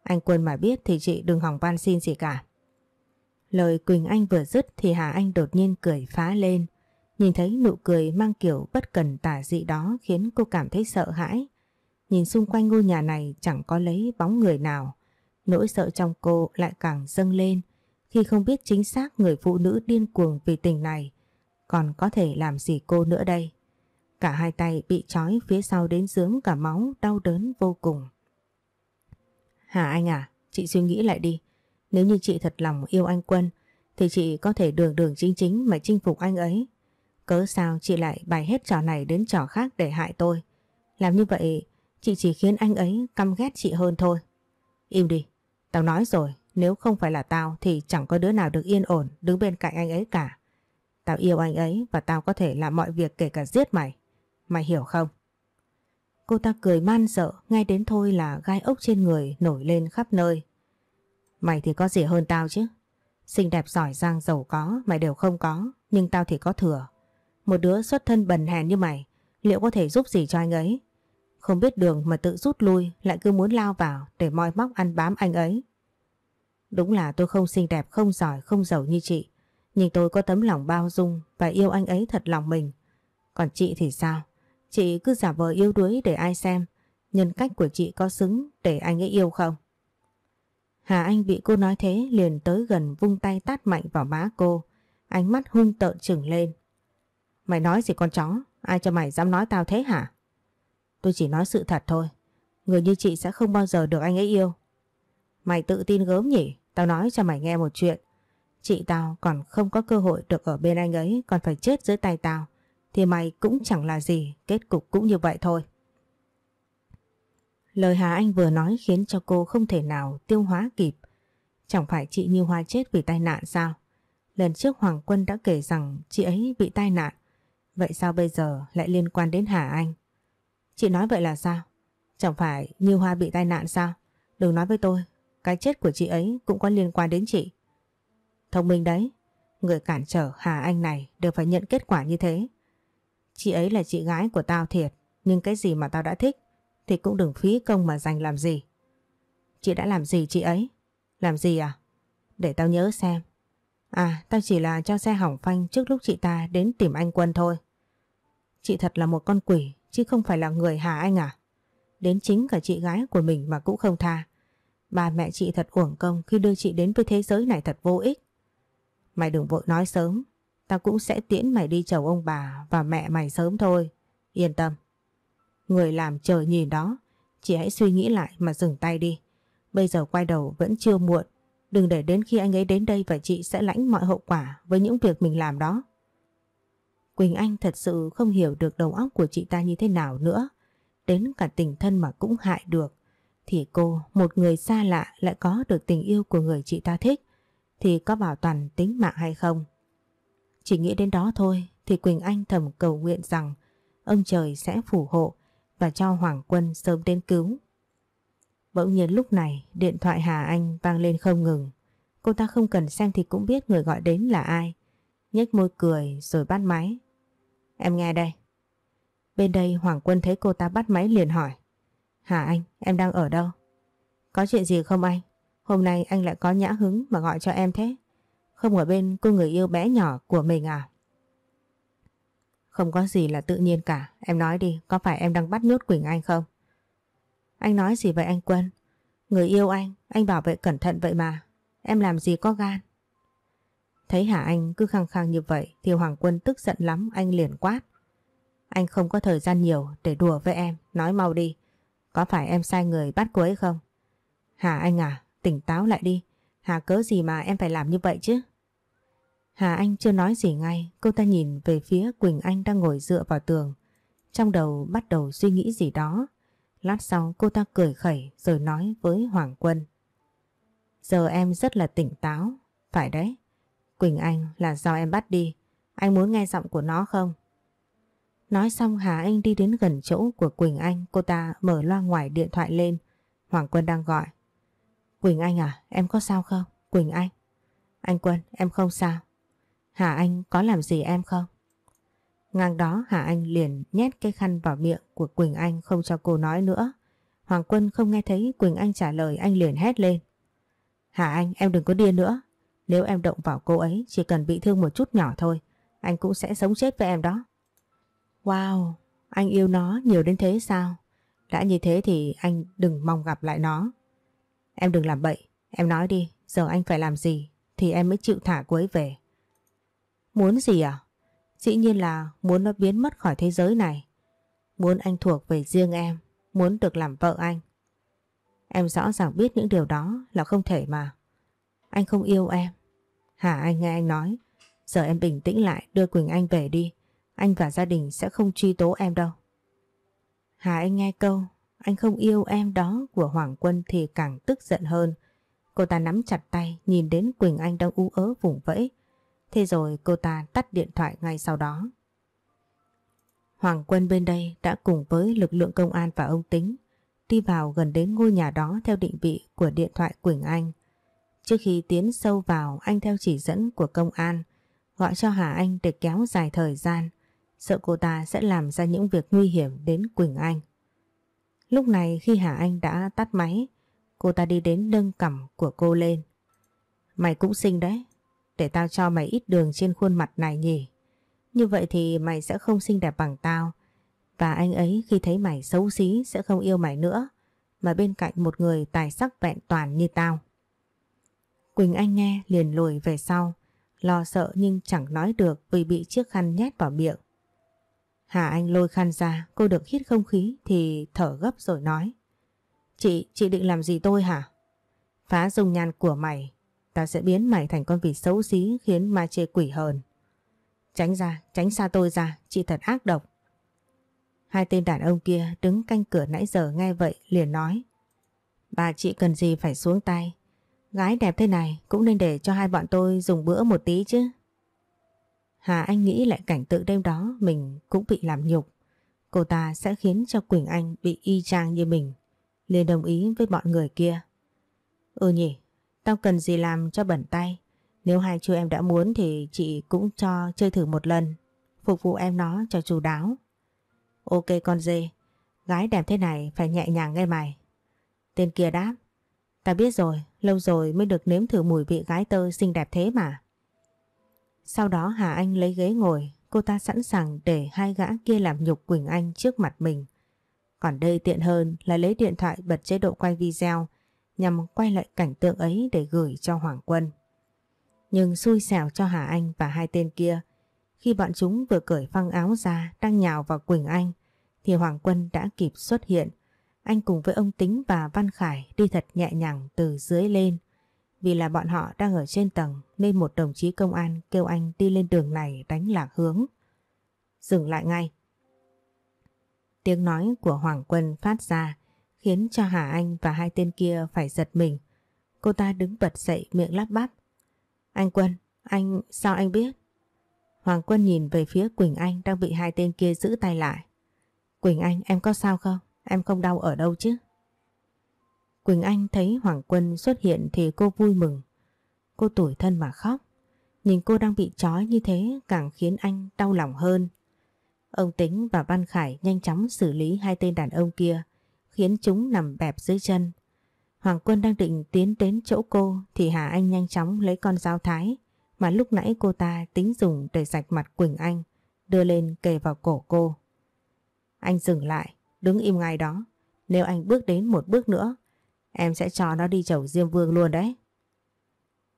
Anh Quân mà biết thì chị đừng hỏng van xin gì cả. Lời Quỳnh Anh vừa dứt thì Hà Anh đột nhiên cười phá lên. Nhìn thấy nụ cười mang kiểu bất cần tả dị đó khiến cô cảm thấy sợ hãi. Nhìn xung quanh ngôi nhà này chẳng có lấy bóng người nào. Nỗi sợ trong cô lại càng dâng lên khi không biết chính xác người phụ nữ điên cuồng vì tình này còn có thể làm gì cô nữa đây. Cả hai tay bị trói phía sau đến dướng cả máu đau đớn vô cùng. Hà Anh à, chị suy nghĩ lại đi. Nếu như chị thật lòng yêu anh Quân thì chị có thể đường đường chính chính mà chinh phục anh ấy. Cớ sao chị lại bày hết trò này đến trò khác để hại tôi. Làm như vậy chị chỉ khiến anh ấy căm ghét chị hơn thôi. Im đi, Tao nói rồi, nếu không phải là tao thì chẳng có đứa nào được yên ổn đứng bên cạnh anh ấy cả. Tao yêu anh ấy và tao có thể làm mọi việc kể cả giết mày. Mày hiểu không? Cô ta cười man sợ, ngay đến thôi là gai ốc trên người nổi lên khắp nơi. Mày thì có gì hơn tao chứ? Xinh đẹp giỏi giang giàu có, mày đều không có, nhưng tao thì có thừa. Một đứa xuất thân bần hèn như mày, liệu có thể giúp gì cho anh ấy? Không biết đường mà tự rút lui lại cứ muốn lao vào để moi móc ăn bám anh ấy. Đúng là tôi không xinh đẹp, không giỏi, không giàu như chị. Nhưng tôi có tấm lòng bao dung và yêu anh ấy thật lòng mình. Còn chị thì sao? Chị cứ giả vờ yêu đuối để ai xem nhân cách của chị có xứng để anh ấy yêu không? Hà Anh bị cô nói thế liền tới gần vung tay tát mạnh vào má cô. Ánh mắt hung tợn trừng lên. Mày nói gì con chó? Ai cho mày dám nói tao thế hả? Tôi chỉ nói sự thật thôi. Người như chị sẽ không bao giờ được anh ấy yêu. Mày tự tin gớm nhỉ? Tao nói cho mày nghe một chuyện. Chị tao còn không có cơ hội được ở bên anh ấy còn phải chết dưới tay tao. Thì mày cũng chẳng là gì, kết cục cũng như vậy thôi. Lời Hà Anh vừa nói khiến cho cô không thể nào tiêu hóa kịp. Chẳng phải chị Như Hoa chết vì tai nạn sao? Lần trước Hoàng Quân đã kể rằng chị ấy bị tai nạn. Vậy sao bây giờ lại liên quan đến Hà Anh? Chị nói vậy là sao? Chẳng phải như Hoa bị tai nạn sao? Đừng nói với tôi, cái chết của chị ấy cũng có liên quan đến chị. Thông minh đấy, người cản trở Hà Anh này đều phải nhận kết quả như thế. Chị ấy là chị gái của tao thiệt, nhưng cái gì mà tao đã thích thì cũng đừng phí công mà dành làm gì. Chị đã làm gì chị ấy? Làm gì à? Để tao nhớ xem. À, tao chỉ là cho xe hỏng phanh trước lúc chị ta đến tìm anh Quân thôi. Chị thật là một con quỷ, chứ không phải là người hả anh à? Đến chính cả chị gái của mình mà cũng không tha. Bà mẹ chị thật uổng công khi đưa chị đến với thế giới này thật vô ích. Mày đừng vội nói sớm, tao cũng sẽ tiễn mày đi chầu ông bà và mẹ mày sớm thôi. Yên tâm. Người làm trời nhìn đó, chị hãy suy nghĩ lại mà dừng tay đi. Bây giờ quay đầu vẫn chưa muộn, đừng để đến khi anh ấy đến đây và chị sẽ lãnh mọi hậu quả với những việc mình làm đó. Quỳnh Anh thật sự không hiểu được đầu óc của chị ta như thế nào nữa. Đến cả tình thân mà cũng hại được. Thì cô, một người xa lạ lại có được tình yêu của người chị ta thích. Thì có bảo toàn tính mạng hay không? Chỉ nghĩ đến đó thôi thì Quỳnh Anh thầm cầu nguyện rằng ông trời sẽ phù hộ và cho Hoàng Quân sớm đến cứu. Bỗng nhiên lúc này điện thoại Hà Anh vang lên không ngừng. Cô ta không cần xem thì cũng biết người gọi đến là ai. nhếch môi cười rồi bắt máy. Em nghe đây. Bên đây Hoàng Quân thấy cô ta bắt máy liền hỏi. Hả anh, em đang ở đâu? Có chuyện gì không anh? Hôm nay anh lại có nhã hứng mà gọi cho em thế. Không ở bên cô người yêu bé nhỏ của mình à? Không có gì là tự nhiên cả. Em nói đi, có phải em đang bắt nhốt Quỳnh Anh không? Anh nói gì vậy anh Quân? Người yêu anh, anh bảo vệ cẩn thận vậy mà. Em làm gì có gan? Thấy Hà Anh cứ khăng khăng như vậy thì Hoàng Quân tức giận lắm anh liền quát. Anh không có thời gian nhiều để đùa với em, nói mau đi. Có phải em sai người bắt cô ấy không? Hà Anh à, tỉnh táo lại đi. Hà cớ gì mà em phải làm như vậy chứ? Hà Anh chưa nói gì ngay, cô ta nhìn về phía Quỳnh Anh đang ngồi dựa vào tường. Trong đầu bắt đầu suy nghĩ gì đó. Lát sau cô ta cười khẩy rồi nói với Hoàng Quân. Giờ em rất là tỉnh táo, phải đấy. Quỳnh Anh là do em bắt đi. Anh muốn nghe giọng của nó không? Nói xong Hà Anh đi đến gần chỗ của Quỳnh Anh. Cô ta mở loa ngoài điện thoại lên. Hoàng Quân đang gọi. Quỳnh Anh à, em có sao không? Quỳnh Anh. Anh Quân, em không sao. Hà Anh có làm gì em không? Ngang đó Hà Anh liền nhét cái khăn vào miệng của Quỳnh Anh không cho cô nói nữa. Hoàng Quân không nghe thấy Quỳnh Anh trả lời anh liền hét lên. Hà Anh em đừng có điên nữa, nếu em động vào cô ấy chỉ cần bị thương một chút nhỏ thôi anh cũng sẽ sống chết với em đó. Wow, anh yêu nó nhiều đến thế sao? Đã như thế thì anh đừng mong gặp lại nó. Em đừng làm bậy, em nói đi, giờ anh phải làm gì thì em mới chịu thả cô ấy về. Muốn gì à? Dĩ nhiên là muốn nó biến mất khỏi thế giới này. Muốn anh thuộc về riêng em, muốn được làm vợ anh. Em rõ ràng biết những điều đó là không thể mà. Anh không yêu em, Hà Anh nghe anh nói. Giờ em bình tĩnh lại đưa Quỳnh Anh về đi. Anh và gia đình sẽ không truy tố em đâu. Hà Anh nghe câu anh không yêu em đó của Hoàng Quân thì càng tức giận hơn. Cô ta nắm chặt tay nhìn đến Quỳnh Anh đang ú ớ vùng vẫy. Thế rồi cô ta tắt điện thoại ngay sau đó. Hoàng Quân bên đây đã cùng với lực lượng công an và ông Tính đi vào gần đến ngôi nhà đó theo định vị của điện thoại Quỳnh Anh. Trước khi tiến sâu vào anh theo chỉ dẫn của công an gọi cho Hà Anh để kéo dài thời gian sợ cô ta sẽ làm ra những việc nguy hiểm đến Quỳnh Anh. Lúc này khi Hà Anh đã tắt máy cô ta đi đến nâng cằm của cô lên. Mày cũng xinh đấy để tao cho mày ít đường trên khuôn mặt này nhỉ. Như vậy thì mày sẽ không xinh đẹp bằng tao và anh ấy khi thấy mày xấu xí sẽ không yêu mày nữa mà bên cạnh một người tài sắc vẹn toàn như tao. Quỳnh Anh nghe liền lùi về sau, lo sợ nhưng chẳng nói được vì bị chiếc khăn nhét vào miệng. Hà Anh lôi khăn ra, cô được hít không khí thì thở gấp rồi nói. Chị, chị định làm gì tôi hả? Phá dung nhan của mày, ta sẽ biến mày thành con vịt xấu xí khiến ma chê quỷ hờn. Tránh ra, tránh xa tôi ra, chị thật ác độc. Hai tên đàn ông kia đứng canh cửa nãy giờ nghe vậy liền nói. Bà chị cần gì phải xuống tay, Gái đẹp thế này cũng nên để cho hai bọn tôi dùng bữa một tí chứ. Hà Anh nghĩ lại cảnh tự đêm đó mình cũng bị làm nhục. Cô ta sẽ khiến cho Quỳnh Anh bị y chang như mình. liền đồng ý với bọn người kia. Ừ nhỉ, tao cần gì làm cho bẩn tay. Nếu hai chú em đã muốn thì chị cũng cho chơi thử một lần. Phục vụ em nó cho chú đáo. Ok con dê, gái đẹp thế này phải nhẹ nhàng nghe mày. Tên kia đáp. Ta biết rồi, lâu rồi mới được nếm thử mùi vị gái tơ xinh đẹp thế mà. Sau đó Hà Anh lấy ghế ngồi, cô ta sẵn sàng để hai gã kia làm nhục Quỳnh Anh trước mặt mình. Còn đây tiện hơn là lấy điện thoại bật chế độ quay video nhằm quay lại cảnh tượng ấy để gửi cho Hoàng Quân. Nhưng xui xẻo cho Hà Anh và hai tên kia, khi bọn chúng vừa cởi phăng áo ra đang nhào vào Quỳnh Anh thì Hoàng Quân đã kịp xuất hiện anh cùng với ông Tính và Văn Khải đi thật nhẹ nhàng từ dưới lên. Vì là bọn họ đang ở trên tầng nên một đồng chí công an kêu anh đi lên đường này đánh lạc hướng. Dừng lại ngay. Tiếng nói của Hoàng Quân phát ra khiến cho Hà Anh và hai tên kia phải giật mình. Cô ta đứng bật dậy miệng lắp bắp. Anh Quân, anh, sao anh biết? Hoàng Quân nhìn về phía Quỳnh Anh đang bị hai tên kia giữ tay lại. Quỳnh Anh em có sao không? Em không đau ở đâu chứ? Quỳnh Anh thấy Hoàng Quân xuất hiện thì cô vui mừng. Cô tủi thân mà khóc. Nhìn cô đang bị trói như thế càng khiến anh đau lòng hơn. Ông Tính và Văn Khải nhanh chóng xử lý hai tên đàn ông kia, khiến chúng nằm bẹp dưới chân. Hoàng Quân đang định tiến đến chỗ cô thì Hà Anh nhanh chóng lấy con dao thái mà lúc nãy cô ta tính dùng để sạch mặt Quỳnh Anh, đưa lên kề vào cổ cô. Anh dừng lại, đứng im ngay đó. Nếu anh bước đến một bước nữa, em sẽ cho nó đi chầu Diêm Vương luôn đấy.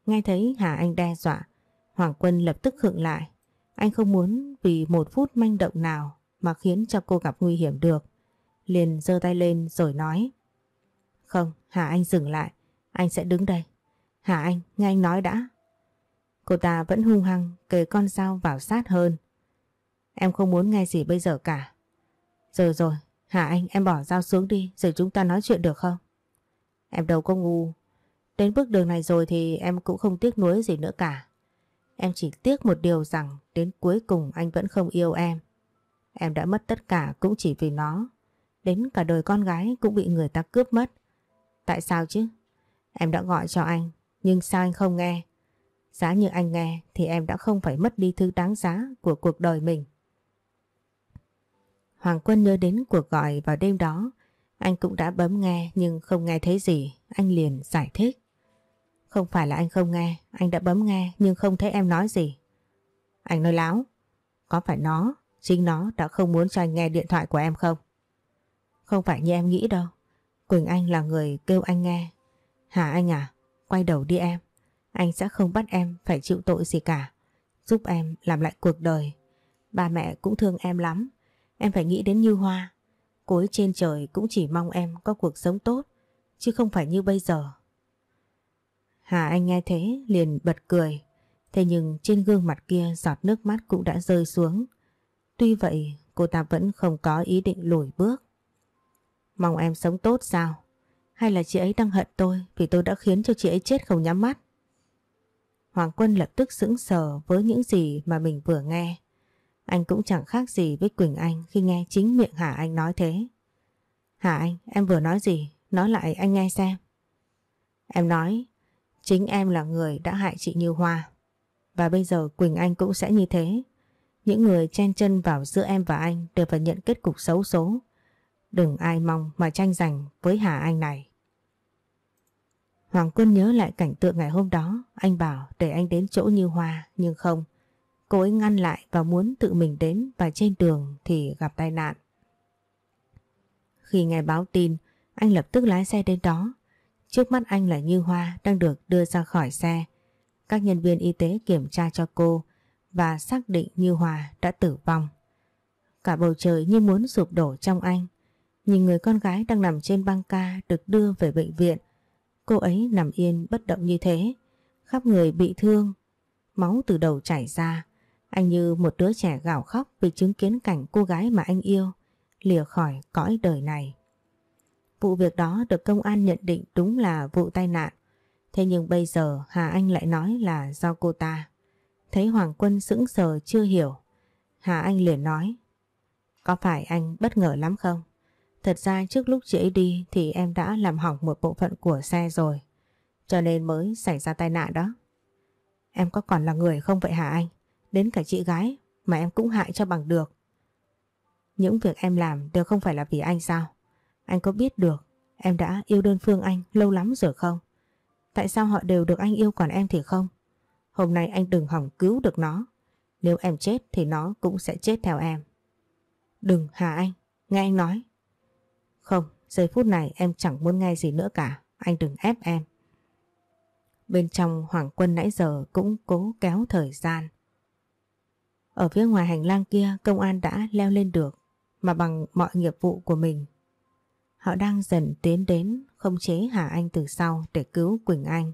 Nghe thấy Hà Anh đe dọa, Hoàng Quân lập tức khựng lại. Anh không muốn vì một phút manh động nào mà khiến cho cô gặp nguy hiểm được. Liền giơ tay lên rồi nói. Không, Hà Anh dừng lại, anh sẽ đứng đây. Hà Anh, nghe anh nói đã. Cô ta vẫn hung hăng kề con dao vào sát hơn. Em không muốn nghe gì bây giờ cả. Rồi rồi, Hả anh em bỏ dao xuống đi rồi chúng ta nói chuyện được không? Em đâu có ngu. Đến bước đường này rồi thì em cũng không tiếc nuối gì nữa cả. Em chỉ tiếc một điều rằng đến cuối cùng anh vẫn không yêu em. Em đã mất tất cả cũng chỉ vì nó. Đến cả đời con gái cũng bị người ta cướp mất. Tại sao chứ? Em đã gọi cho anh, nhưng sao anh không nghe? Giá như anh nghe thì em đã không phải mất đi thứ đáng giá của cuộc đời mình. Hoàng Quân nhớ đến cuộc gọi vào đêm đó. Anh cũng đã bấm nghe nhưng không nghe thấy gì, anh liền giải thích. Không phải là anh không nghe, anh đã bấm nghe nhưng không thấy em nói gì. Anh nói láo, có phải nó, chính nó đã không muốn cho anh nghe điện thoại của em không? Không phải như em nghĩ đâu, Quỳnh Anh là người kêu anh nghe. Hả anh à, quay đầu đi em, anh sẽ không bắt em phải chịu tội gì cả, giúp em làm lại cuộc đời. Ba mẹ cũng thương em lắm, Em phải nghĩ đến Như Hoa. Cô trên trời cũng chỉ mong em có cuộc sống tốt, chứ không phải như bây giờ. Hà Anh nghe thế liền bật cười. Thế nhưng trên gương mặt kia giọt nước mắt cũng đã rơi xuống. Tuy vậy cô ta vẫn không có ý định lùi bước. Mong em sống tốt sao? Hay là chị ấy đang hận tôi vì tôi đã khiến cho chị ấy chết không nhắm mắt? Hoàng Quân lập tức sững sờ với những gì mà mình vừa nghe. Anh cũng chẳng khác gì với Quỳnh Anh khi nghe chính miệng Hà Anh nói thế. Hà Anh, em vừa nói gì? Nói lại anh nghe xem. Em nói, chính em là người đã hại chị Như Hoa. Và bây giờ Quỳnh Anh cũng sẽ như thế. Những người chen chân vào giữa em và anh đều phải nhận kết cục xấu số. Đừng ai mong mà tranh giành với Hà Anh này. Hoàng Quân nhớ lại cảnh tượng ngày hôm đó, anh bảo để anh đến chỗ Như Hoa, nhưng không. Cô ấy ngăn lại và muốn tự mình đến và trên đường thì gặp tai nạn. Khi nghe báo tin, anh lập tức lái xe đến đó. Trước mắt anh là Như Hoa đang được đưa ra khỏi xe. Các nhân viên y tế kiểm tra cho cô và xác định Như Hoa đã tử vong. Cả bầu trời như muốn sụp đổ trong anh. Nhìn người con gái đang nằm trên băng ca được đưa về bệnh viện. Cô ấy nằm yên bất động như thế. Khắp người bị thương. Máu từ đầu chảy ra. Anh như một đứa trẻ gào khóc vì chứng kiến cảnh cô gái mà anh yêu lìa khỏi cõi đời này. Vụ việc đó được công an nhận định đúng là vụ tai nạn. Thế nhưng bây giờ Hà Anh lại nói là do cô ta. Thấy Hoàng Quân sững sờ chưa hiểu. Hà Anh liền nói. Có phải anh bất ngờ lắm không? Thật ra trước lúc chị ấy đi thì em đã làm hỏng một bộ phận của xe rồi. Cho nên mới xảy ra tai nạn đó. Em có còn là người không vậy hả anh? Đến cả chị gái mà em cũng hại cho bằng được Những việc em làm đều không phải là vì anh sao Anh có biết được Em đã yêu đơn phương anh lâu lắm rồi không Tại sao họ đều được anh yêu còn em thì không Hôm nay anh đừng hỏng cứu được nó Nếu em chết thì nó cũng sẽ chết theo em Đừng hà anh Nghe anh nói Không giây phút này em chẳng muốn nghe gì nữa cả Anh đừng ép em Bên trong Hoàng Quân nãy giờ cũng cố kéo thời gian ở phía ngoài hành lang kia công an đã leo lên được mà bằng mọi nghiệp vụ của mình. Họ đang dần tiến đến không chế Hà Anh từ sau để cứu Quỳnh Anh.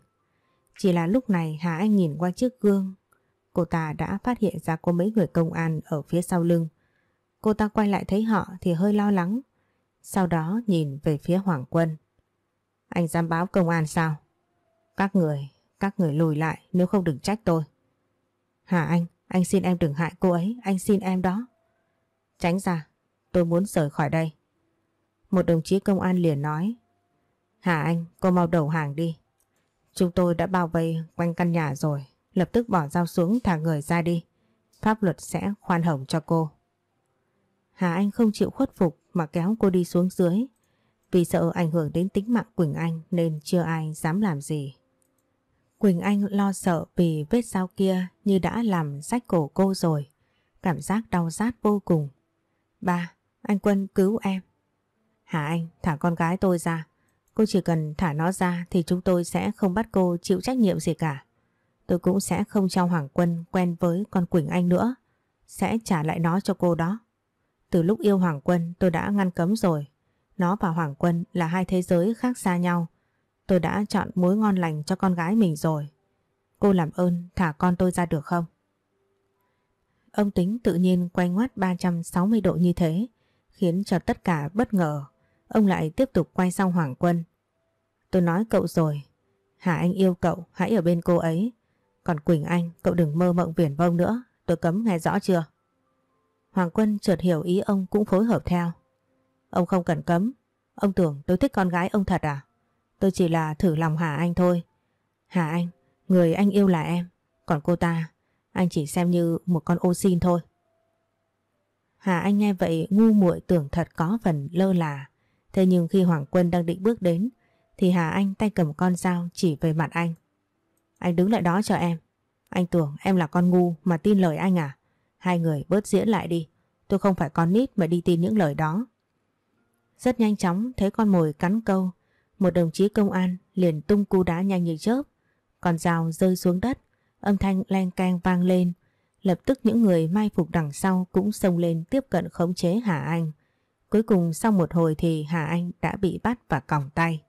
Chỉ là lúc này Hà Anh nhìn qua chiếc gương, cô ta đã phát hiện ra có mấy người công an ở phía sau lưng. Cô ta quay lại thấy họ thì hơi lo lắng, sau đó nhìn về phía Hoàng Quân. Anh dám báo công an sao? Các người, các người lùi lại nếu không đừng trách tôi. Hà Anh, anh xin em đừng hại cô ấy, anh xin em đó. Tránh ra, tôi muốn rời khỏi đây. Một đồng chí công an liền nói. Hà anh, cô mau đầu hàng đi. Chúng tôi đã bao vây quanh căn nhà rồi, lập tức bỏ dao xuống thả người ra đi. Pháp luật sẽ khoan hồng cho cô. Hà Anh không chịu khuất phục mà kéo cô đi xuống dưới. Vì sợ ảnh hưởng đến tính mạng Quỳnh Anh nên chưa ai dám làm gì. Quỳnh Anh lo sợ vì vết dao kia như đã làm rách cổ cô rồi. Cảm giác đau rát vô cùng. Ba, anh Quân cứu em. Hả anh, thả con gái tôi ra. Cô chỉ cần thả nó ra thì chúng tôi sẽ không bắt cô chịu trách nhiệm gì cả. Tôi cũng sẽ không cho Hoàng Quân quen với con Quỳnh Anh nữa. Sẽ trả lại nó cho cô đó. Từ lúc yêu Hoàng Quân tôi đã ngăn cấm rồi. Nó và Hoàng Quân là hai thế giới khác xa nhau. Tôi đã chọn mối ngon lành cho con gái mình rồi. Cô làm ơn thả con tôi ra được không? Ông tính tự nhiên quay ngoắt 360 độ như thế, khiến cho tất cả bất ngờ. Ông lại tiếp tục quay sang Hoàng Quân. Tôi nói cậu rồi, Hà Anh yêu cậu, hãy ở bên cô ấy. Còn Quỳnh Anh, cậu đừng mơ mộng viển vông nữa, tôi cấm nghe rõ chưa? Hoàng Quân chợt hiểu ý ông cũng phối hợp theo. Ông không cần cấm, ông tưởng tôi thích con gái ông thật à? Tôi chỉ là thử lòng Hà Anh thôi. Hà Anh, người anh yêu là em. Còn cô ta, anh chỉ xem như một con ô xin thôi. Hà Anh nghe vậy ngu muội tưởng thật có phần lơ là. Thế nhưng khi Hoàng Quân đang định bước đến, thì Hà Anh tay cầm con dao chỉ về mặt anh. Anh đứng lại đó cho em. Anh tưởng em là con ngu mà tin lời anh à? Hai người bớt diễn lại đi. Tôi không phải con nít mà đi tin những lời đó. Rất nhanh chóng thấy con mồi cắn câu một đồng chí công an liền tung cú đá nhanh như chớp, còn rào rơi xuống đất, âm thanh len keng vang lên. Lập tức những người mai phục đằng sau cũng xông lên tiếp cận khống chế Hà Anh. Cuối cùng sau một hồi thì Hà Anh đã bị bắt và còng tay.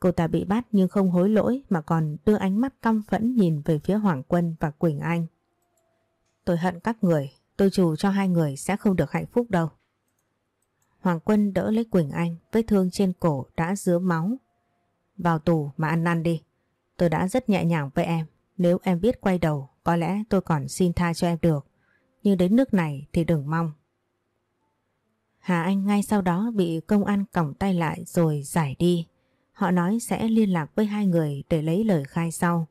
Cô ta bị bắt nhưng không hối lỗi mà còn đưa ánh mắt căm phẫn nhìn về phía Hoàng Quân và Quỳnh Anh. Tôi hận các người, tôi chủ cho hai người sẽ không được hạnh phúc đâu. Hoàng Quân đỡ lấy Quỳnh Anh vết thương trên cổ đã dứa máu. Vào tù mà ăn năn đi. Tôi đã rất nhẹ nhàng với em. Nếu em biết quay đầu có lẽ tôi còn xin tha cho em được. Nhưng đến nước này thì đừng mong. Hà Anh ngay sau đó bị công an còng tay lại rồi giải đi. Họ nói sẽ liên lạc với hai người để lấy lời khai sau.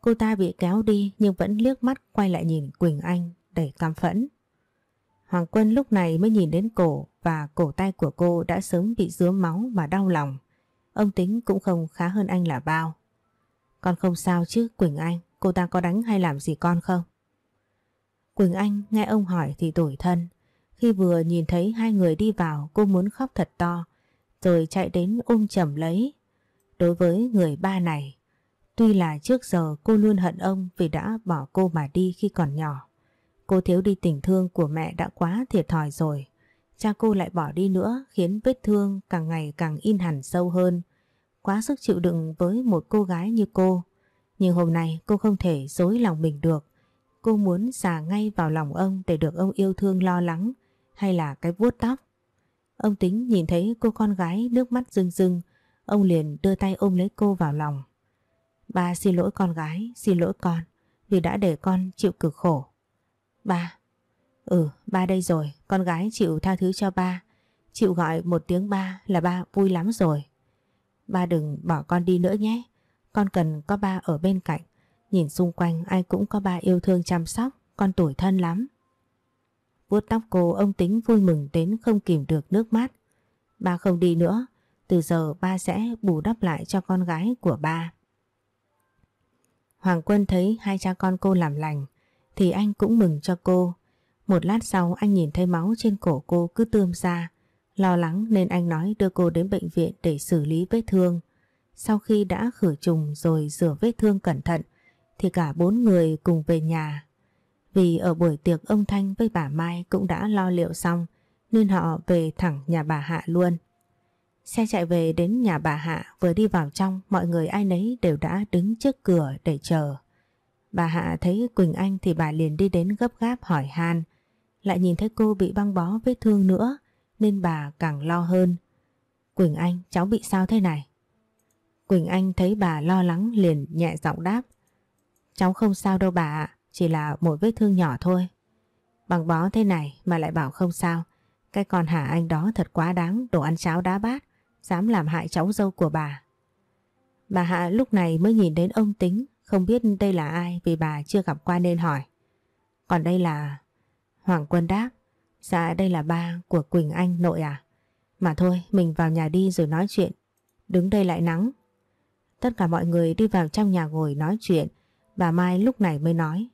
Cô ta bị kéo đi nhưng vẫn liếc mắt quay lại nhìn Quỳnh Anh đầy cam phẫn. Hoàng Quân lúc này mới nhìn đến cổ và cổ tay của cô đã sớm bị dứa máu mà đau lòng. Ông Tính cũng không khá hơn anh là bao. Con không sao chứ Quỳnh Anh, cô ta có đánh hay làm gì con không? Quỳnh Anh nghe ông hỏi thì tủi thân. Khi vừa nhìn thấy hai người đi vào cô muốn khóc thật to, rồi chạy đến ôm chầm lấy. Đối với người ba này, tuy là trước giờ cô luôn hận ông vì đã bỏ cô mà đi khi còn nhỏ. Cô thiếu đi tình thương của mẹ đã quá thiệt thòi rồi. Cha cô lại bỏ đi nữa khiến vết thương càng ngày càng in hẳn sâu hơn. Quá sức chịu đựng với một cô gái như cô. Nhưng hôm nay cô không thể dối lòng mình được. Cô muốn xả ngay vào lòng ông để được ông yêu thương lo lắng hay là cái vuốt tóc. Ông tính nhìn thấy cô con gái nước mắt rưng rưng, ông liền đưa tay ôm lấy cô vào lòng. Ba xin lỗi con gái, xin lỗi con vì đã để con chịu cực khổ. Ba, Ừ, ba đây rồi, con gái chịu tha thứ cho ba. Chịu gọi một tiếng ba là ba vui lắm rồi. Ba đừng bỏ con đi nữa nhé. Con cần có ba ở bên cạnh. Nhìn xung quanh ai cũng có ba yêu thương chăm sóc, con tuổi thân lắm. Vuốt tóc cô ông tính vui mừng đến không kìm được nước mắt. Ba không đi nữa, từ giờ ba sẽ bù đắp lại cho con gái của ba. Hoàng Quân thấy hai cha con cô làm lành, thì anh cũng mừng cho cô. Một lát sau anh nhìn thấy máu trên cổ cô cứ tươm ra. Lo lắng nên anh nói đưa cô đến bệnh viện để xử lý vết thương. Sau khi đã khử trùng rồi rửa vết thương cẩn thận thì cả bốn người cùng về nhà. Vì ở buổi tiệc ông Thanh với bà Mai cũng đã lo liệu xong nên họ về thẳng nhà bà Hạ luôn. Xe chạy về đến nhà bà Hạ vừa đi vào trong mọi người ai nấy đều đã đứng trước cửa để chờ. Bà Hạ thấy Quỳnh Anh thì bà liền đi đến gấp gáp hỏi han lại nhìn thấy cô bị băng bó vết thương nữa nên bà càng lo hơn. Quỳnh Anh, cháu bị sao thế này? Quỳnh Anh thấy bà lo lắng liền nhẹ giọng đáp. Cháu không sao đâu bà ạ, chỉ là một vết thương nhỏ thôi. Băng bó thế này mà lại bảo không sao. Cái con hả anh đó thật quá đáng đồ ăn cháo đá bát, dám làm hại cháu dâu của bà. Bà Hạ lúc này mới nhìn đến ông Tính, không biết đây là ai vì bà chưa gặp qua nên hỏi. Còn đây là Hoàng Quân đáp Dạ đây là ba của Quỳnh Anh nội à Mà thôi mình vào nhà đi rồi nói chuyện Đứng đây lại nắng Tất cả mọi người đi vào trong nhà ngồi nói chuyện Bà Mai lúc này mới nói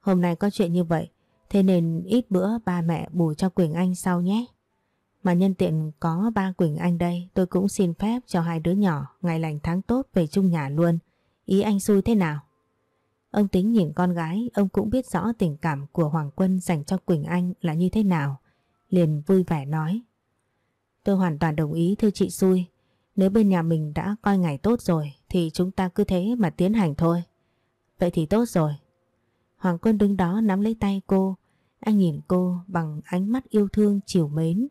Hôm nay có chuyện như vậy Thế nên ít bữa ba mẹ bù cho Quỳnh Anh sau nhé Mà nhân tiện có ba Quỳnh Anh đây Tôi cũng xin phép cho hai đứa nhỏ Ngày lành tháng tốt về chung nhà luôn Ý anh xui thế nào Ông tính nhìn con gái, ông cũng biết rõ tình cảm của Hoàng Quân dành cho Quỳnh Anh là như thế nào. Liền vui vẻ nói. Tôi hoàn toàn đồng ý thưa chị xui. Nếu bên nhà mình đã coi ngày tốt rồi thì chúng ta cứ thế mà tiến hành thôi. Vậy thì tốt rồi. Hoàng Quân đứng đó nắm lấy tay cô. Anh nhìn cô bằng ánh mắt yêu thương chiều mến.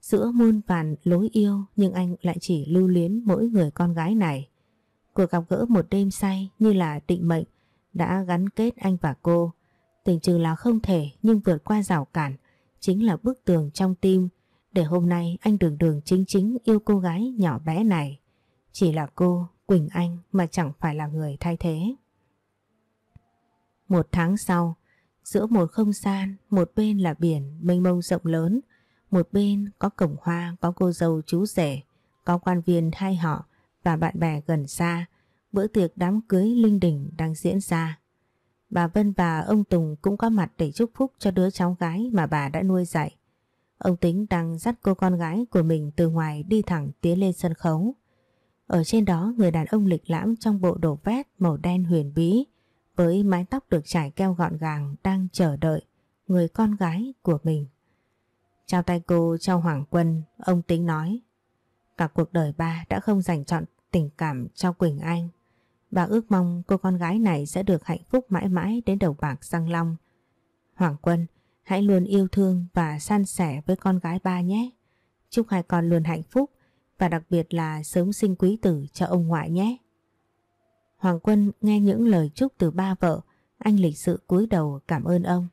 Giữa muôn vàn lối yêu nhưng anh lại chỉ lưu luyến mỗi người con gái này. Cuộc gặp gỡ một đêm say như là định mệnh đã gắn kết anh và cô. Tưởng chừng là không thể nhưng vượt qua rào cản chính là bức tường trong tim để hôm nay anh đường đường chính chính yêu cô gái nhỏ bé này. Chỉ là cô, Quỳnh Anh mà chẳng phải là người thay thế. Một tháng sau, giữa một không gian, một bên là biển mênh mông rộng lớn, một bên có cổng hoa, có cô dâu chú rể, có quan viên hai họ và bạn bè gần xa bữa tiệc đám cưới linh đình đang diễn ra. Bà Vân và ông Tùng cũng có mặt để chúc phúc cho đứa cháu gái mà bà đã nuôi dạy. Ông Tính đang dắt cô con gái của mình từ ngoài đi thẳng tiến lên sân khấu. Ở trên đó người đàn ông lịch lãm trong bộ đồ vét màu đen huyền bí với mái tóc được trải keo gọn gàng đang chờ đợi người con gái của mình. Chào tay cô cho Hoàng Quân, ông Tính nói. Cả cuộc đời ba đã không dành chọn tình cảm cho Quỳnh Anh. Bà ước mong cô con gái này sẽ được hạnh phúc mãi mãi đến đầu bạc răng long. Hoàng Quân, hãy luôn yêu thương và san sẻ với con gái ba nhé. Chúc hai con luôn hạnh phúc và đặc biệt là sớm sinh quý tử cho ông ngoại nhé. Hoàng Quân nghe những lời chúc từ ba vợ, anh lịch sự cúi đầu cảm ơn ông.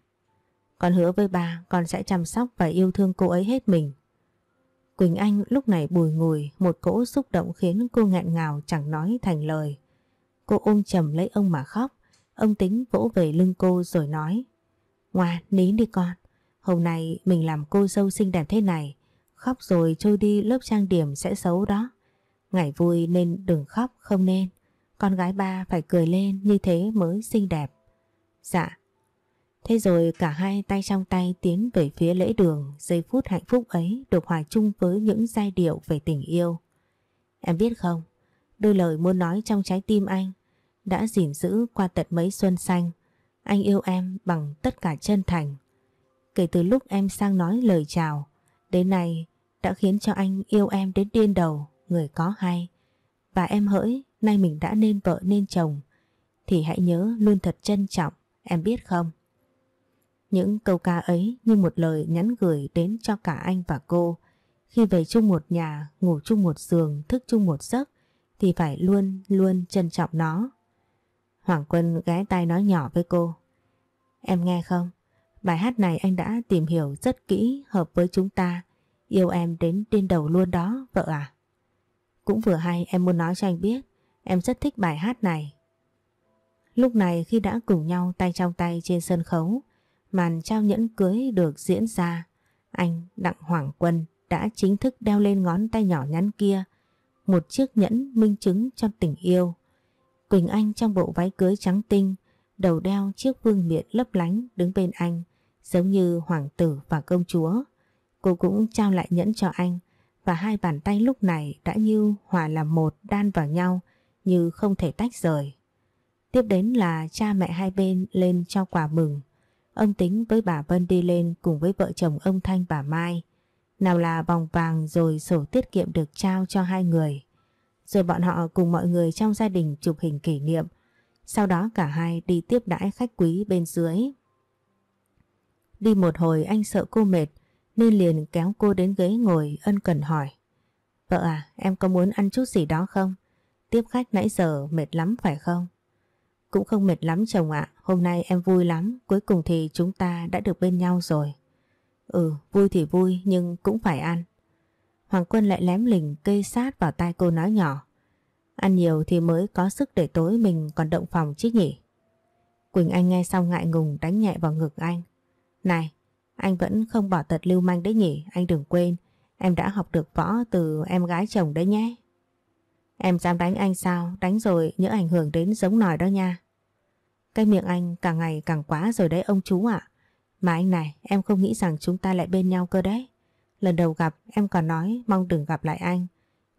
Con hứa với ba con sẽ chăm sóc và yêu thương cô ấy hết mình. Quỳnh Anh lúc này bùi ngùi một cỗ xúc động khiến cô nghẹn ngào chẳng nói thành lời. Cô ôm chầm lấy ông mà khóc. Ông tính vỗ về lưng cô rồi nói. Ngoan, nín đi con. Hôm nay mình làm cô dâu xinh đẹp thế này. Khóc rồi trôi đi lớp trang điểm sẽ xấu đó. Ngày vui nên đừng khóc không nên. Con gái ba phải cười lên như thế mới xinh đẹp. Dạ. Thế rồi cả hai tay trong tay tiến về phía lễ đường, giây phút hạnh phúc ấy được hòa chung với những giai điệu về tình yêu. Em biết không, đôi lời muốn nói trong trái tim anh đã gìn giữ qua tận mấy xuân xanh. Anh yêu em bằng tất cả chân thành. Kể từ lúc em sang nói lời chào, đến nay đã khiến cho anh yêu em đến điên đầu, người có hay. Và em hỡi, nay mình đã nên vợ nên chồng, thì hãy nhớ luôn thật trân trọng, em biết không? Những câu ca ấy như một lời nhắn gửi đến cho cả anh và cô. Khi về chung một nhà, ngủ chung một giường, thức chung một giấc, thì phải luôn luôn trân trọng nó. Hoàng Quân ghé tay nói nhỏ với cô. Em nghe không? Bài hát này anh đã tìm hiểu rất kỹ hợp với chúng ta. Yêu em đến điên đầu luôn đó, vợ à? Cũng vừa hay em muốn nói cho anh biết. Em rất thích bài hát này. Lúc này khi đã cùng nhau tay trong tay trên sân khấu, màn trao nhẫn cưới được diễn ra. Anh Đặng Hoàng Quân đã chính thức đeo lên ngón tay nhỏ nhắn kia một chiếc nhẫn minh chứng cho tình yêu Quỳnh Anh trong bộ váy cưới trắng tinh, đầu đeo chiếc vương miện lấp lánh đứng bên anh, giống như hoàng tử và công chúa. Cô cũng trao lại nhẫn cho anh, và hai bàn tay lúc này đã như hòa làm một đan vào nhau, như không thể tách rời. Tiếp đến là cha mẹ hai bên lên cho quà mừng. Ông Tính với bà Vân đi lên cùng với vợ chồng ông Thanh bà Mai. Nào là vòng vàng rồi sổ tiết kiệm được trao cho hai người. Rồi bọn họ cùng mọi người trong gia đình chụp hình kỷ niệm. Sau đó cả hai đi tiếp đãi khách quý bên dưới. Đi một hồi anh sợ cô mệt nên liền kéo cô đến ghế ngồi ân cần hỏi. Vợ à, em có muốn ăn chút gì đó không? Tiếp khách nãy giờ mệt lắm phải không? Cũng không mệt lắm chồng ạ, hôm nay em vui lắm, cuối cùng thì chúng ta đã được bên nhau rồi. Ừ, vui thì vui nhưng cũng phải ăn. Hoàng Quân lại lém lỉnh cây sát vào tai cô nói nhỏ. Ăn nhiều thì mới có sức để tối mình còn động phòng chứ nhỉ. Quỳnh Anh nghe xong ngại ngùng đánh nhẹ vào ngực anh. Này, anh vẫn không bỏ tật lưu manh đấy nhỉ, anh đừng quên. Em đã học được võ từ em gái chồng đấy nhé. Em dám đánh anh sao, đánh rồi nhớ ảnh hưởng đến giống nòi đó nha. Cái miệng anh càng ngày càng quá rồi đấy ông chú ạ. Mà anh này, em không nghĩ rằng chúng ta lại bên nhau cơ đấy. Lần đầu gặp em còn nói mong đừng gặp lại anh.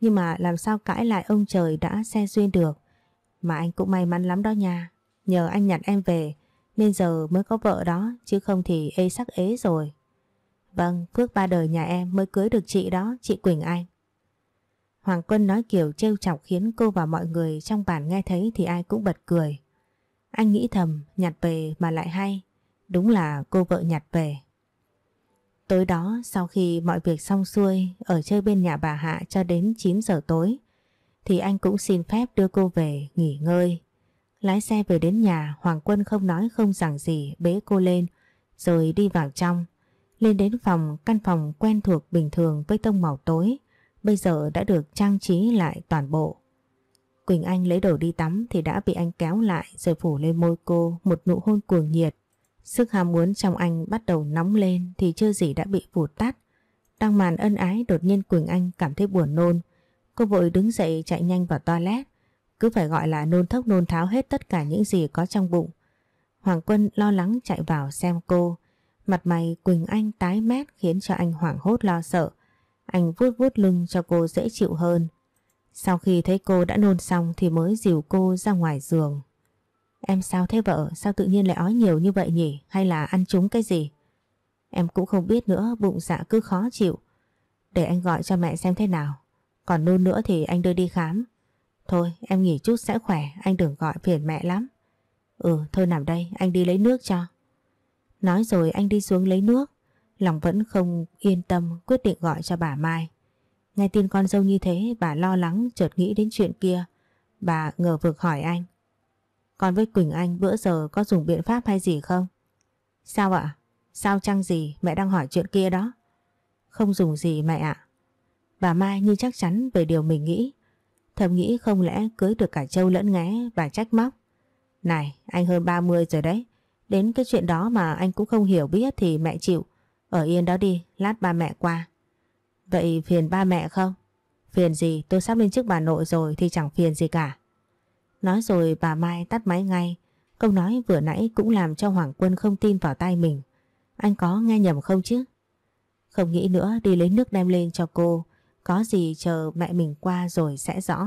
Nhưng mà làm sao cãi lại ông trời đã xe duyên được. Mà anh cũng may mắn lắm đó nha. Nhờ anh nhặt em về nên giờ mới có vợ đó chứ không thì ê sắc ế rồi. Vâng, phước ba đời nhà em mới cưới được chị đó, chị Quỳnh Anh. Hoàng Quân nói kiểu trêu chọc khiến cô và mọi người trong bản nghe thấy thì ai cũng bật cười. Anh nghĩ thầm, nhặt về mà lại hay. Đúng là cô vợ nhặt về. Tối đó sau khi mọi việc xong xuôi ở chơi bên nhà bà Hạ cho đến 9 giờ tối thì anh cũng xin phép đưa cô về nghỉ ngơi. Lái xe về đến nhà Hoàng Quân không nói không rằng gì bế cô lên rồi đi vào trong. Lên đến phòng, căn phòng quen thuộc bình thường với tông màu tối, bây giờ đã được trang trí lại toàn bộ. Quỳnh Anh lấy đồ đi tắm thì đã bị anh kéo lại rồi phủ lên môi cô một nụ hôn cuồng nhiệt. Sức ham muốn trong anh bắt đầu nóng lên thì chưa gì đã bị vụt tắt. Đang màn ân ái đột nhiên Quỳnh Anh cảm thấy buồn nôn. Cô vội đứng dậy chạy nhanh vào toilet. Cứ phải gọi là nôn thốc nôn tháo hết tất cả những gì có trong bụng. Hoàng Quân lo lắng chạy vào xem cô. Mặt mày Quỳnh Anh tái mét khiến cho anh hoảng hốt lo sợ. Anh vuốt vuốt lưng cho cô dễ chịu hơn. Sau khi thấy cô đã nôn xong thì mới dìu cô ra ngoài giường Em sao thế vợ, sao tự nhiên lại ói nhiều như vậy nhỉ? Hay là ăn trúng cái gì? Em cũng không biết nữa, bụng dạ cứ khó chịu. Để anh gọi cho mẹ xem thế nào. Còn nôn nữa thì anh đưa đi khám. Thôi, em nghỉ chút sẽ khỏe, anh đừng gọi phiền mẹ lắm. Ừ, thôi nằm đây, anh đi lấy nước cho. Nói rồi anh đi xuống lấy nước. Lòng vẫn không yên tâm quyết định gọi cho bà Mai. Nghe tin con dâu như thế, bà lo lắng chợt nghĩ đến chuyện kia. Bà ngờ vực hỏi anh. Còn với Quỳnh Anh bữa giờ có dùng biện pháp hay gì không? Sao ạ? Sao chăng gì mẹ đang hỏi chuyện kia đó? Không dùng gì mẹ ạ. Bà Mai như chắc chắn về điều mình nghĩ. Thầm nghĩ không lẽ cưới được cả châu lẫn ngé và trách móc. Này, anh hơn 30 rồi đấy. Đến cái chuyện đó mà anh cũng không hiểu biết thì mẹ chịu. Ở yên đó đi, lát ba mẹ qua. Vậy phiền ba mẹ không? Phiền gì tôi sắp lên trước bà nội rồi thì chẳng phiền gì cả. Nói rồi bà Mai tắt máy ngay. Câu nói vừa nãy cũng làm cho Hoàng Quân không tin vào tay mình. Anh có nghe nhầm không chứ? Không nghĩ nữa đi lấy nước đem lên cho cô. Có gì chờ mẹ mình qua rồi sẽ rõ.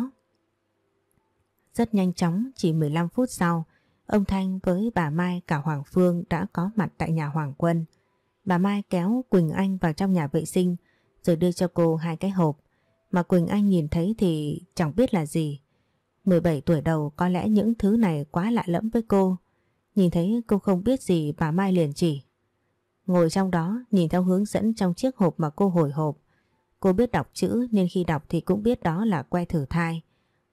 Rất nhanh chóng, chỉ 15 phút sau, ông Thanh với bà Mai cả Hoàng Phương đã có mặt tại nhà Hoàng Quân. Bà Mai kéo Quỳnh Anh vào trong nhà vệ sinh rồi đưa cho cô hai cái hộp. Mà Quỳnh Anh nhìn thấy thì chẳng biết là gì. 17 tuổi đầu có lẽ những thứ này quá lạ lẫm với cô. Nhìn thấy cô không biết gì bà Mai liền chỉ. Ngồi trong đó nhìn theo hướng dẫn trong chiếc hộp mà cô hồi hộp. Cô biết đọc chữ nên khi đọc thì cũng biết đó là que thử thai.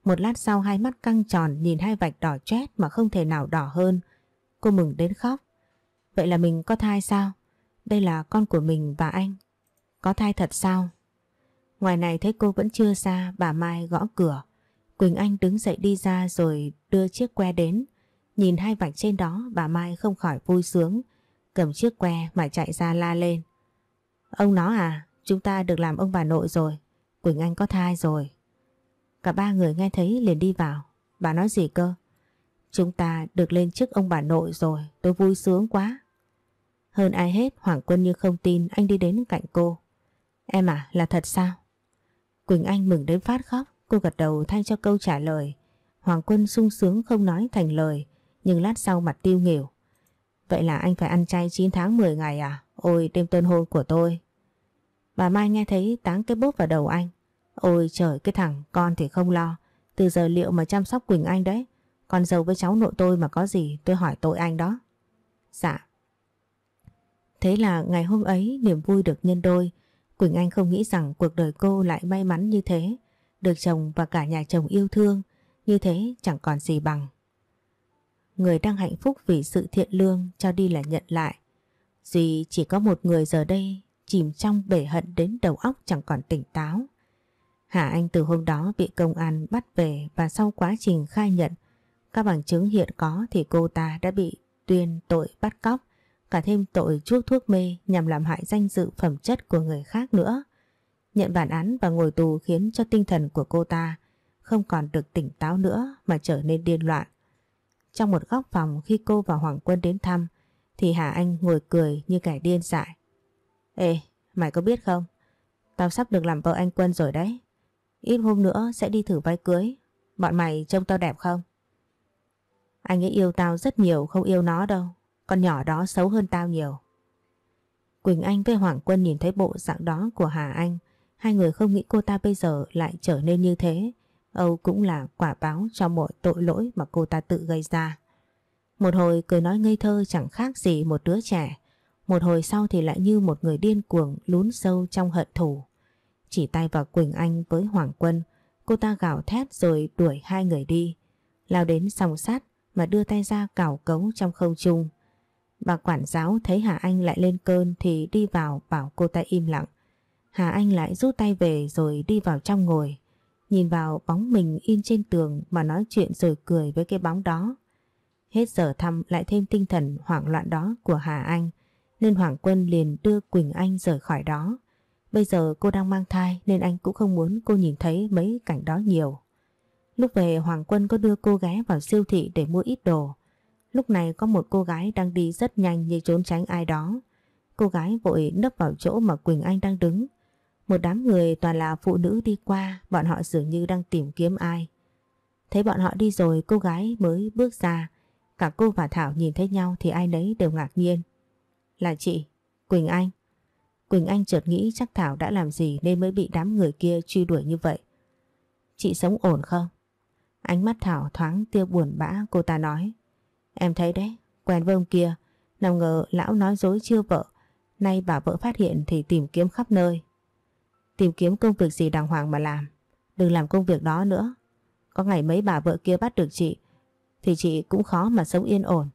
Một lát sau hai mắt căng tròn nhìn hai vạch đỏ chét mà không thể nào đỏ hơn. Cô mừng đến khóc. Vậy là mình có thai sao? Đây là con của mình và anh. Có thai thật sao? Ngoài này thấy cô vẫn chưa xa bà Mai gõ cửa. Quỳnh Anh đứng dậy đi ra rồi đưa chiếc que đến. Nhìn hai vạch trên đó bà Mai không khỏi vui sướng. Cầm chiếc que mà chạy ra la lên. Ông nó à, chúng ta được làm ông bà nội rồi. Quỳnh Anh có thai rồi. Cả ba người nghe thấy liền đi vào. Bà nói gì cơ? Chúng ta được lên chức ông bà nội rồi, tôi vui sướng quá. Hơn ai hết Hoàng Quân như không tin anh đi đến cạnh cô. Em à, là thật sao? Quỳnh Anh mừng đến phát khóc. Cô gật đầu thay cho câu trả lời. Hoàng Quân sung sướng không nói thành lời, nhưng lát sau mặt tiêu nghỉu. Vậy là anh phải ăn chay 9 tháng 10 ngày à? Ôi đêm tân hôn của tôi. Bà Mai nghe thấy táng cái bốp vào đầu anh. Ôi trời cái thằng, con thì không lo. Từ giờ liệu mà chăm sóc Quỳnh Anh đấy. còn giàu với cháu nội tôi mà có gì tôi hỏi tội anh đó. Dạ. Thế là ngày hôm ấy niềm vui được nhân đôi. Quỳnh Anh không nghĩ rằng cuộc đời cô lại may mắn như thế. Được chồng và cả nhà chồng yêu thương Như thế chẳng còn gì bằng Người đang hạnh phúc vì sự thiện lương Cho đi là nhận lại Duy chỉ có một người giờ đây Chìm trong bể hận đến đầu óc chẳng còn tỉnh táo Hà Anh từ hôm đó bị công an bắt về Và sau quá trình khai nhận Các bằng chứng hiện có Thì cô ta đã bị tuyên tội bắt cóc Cả thêm tội chuốc thuốc mê Nhằm làm hại danh dự phẩm chất của người khác nữa Nhận bản án và ngồi tù khiến cho tinh thần của cô ta không còn được tỉnh táo nữa mà trở nên điên loạn. Trong một góc phòng khi cô và Hoàng Quân đến thăm thì Hà Anh ngồi cười như kẻ điên dại. Ê, mày có biết không? Tao sắp được làm vợ anh Quân rồi đấy. Ít hôm nữa sẽ đi thử váy cưới. Bọn mày trông tao đẹp không? Anh ấy yêu tao rất nhiều không yêu nó đâu. Con nhỏ đó xấu hơn tao nhiều. Quỳnh Anh với Hoàng Quân nhìn thấy bộ dạng đó của Hà Anh Hai người không nghĩ cô ta bây giờ lại trở nên như thế. Âu cũng là quả báo cho mọi tội lỗi mà cô ta tự gây ra. Một hồi cười nói ngây thơ chẳng khác gì một đứa trẻ. Một hồi sau thì lại như một người điên cuồng lún sâu trong hận thù. Chỉ tay vào Quỳnh Anh với Hoàng Quân, cô ta gào thét rồi đuổi hai người đi. Lao đến song sát mà đưa tay ra cào cấu trong khâu chung. Bà quản giáo thấy Hà Anh lại lên cơn thì đi vào bảo cô ta im lặng. Hà Anh lại rút tay về rồi đi vào trong ngồi. Nhìn vào bóng mình in trên tường mà nói chuyện rồi cười với cái bóng đó. Hết giờ thăm lại thêm tinh thần hoảng loạn đó của Hà Anh nên Hoàng Quân liền đưa Quỳnh Anh rời khỏi đó. Bây giờ cô đang mang thai nên anh cũng không muốn cô nhìn thấy mấy cảnh đó nhiều. Lúc về Hoàng Quân có đưa cô gái vào siêu thị để mua ít đồ. Lúc này có một cô gái đang đi rất nhanh như trốn tránh ai đó. Cô gái vội nấp vào chỗ mà Quỳnh Anh đang đứng một đám người toàn là phụ nữ đi qua, bọn họ dường như đang tìm kiếm ai. Thấy bọn họ đi rồi cô gái mới bước ra, cả cô và Thảo nhìn thấy nhau thì ai nấy đều ngạc nhiên. Là chị, Quỳnh Anh. Quỳnh Anh chợt nghĩ chắc Thảo đã làm gì nên mới bị đám người kia truy đuổi như vậy. Chị sống ổn không? Ánh mắt Thảo thoáng tia buồn bã cô ta nói. Em thấy đấy, quen với ông kia, nào ngờ lão nói dối chưa vợ, nay bà vợ phát hiện thì tìm kiếm khắp nơi, Tìm kiếm công việc gì đàng hoàng mà làm Đừng làm công việc đó nữa Có ngày mấy bà vợ kia bắt được chị Thì chị cũng khó mà sống yên ổn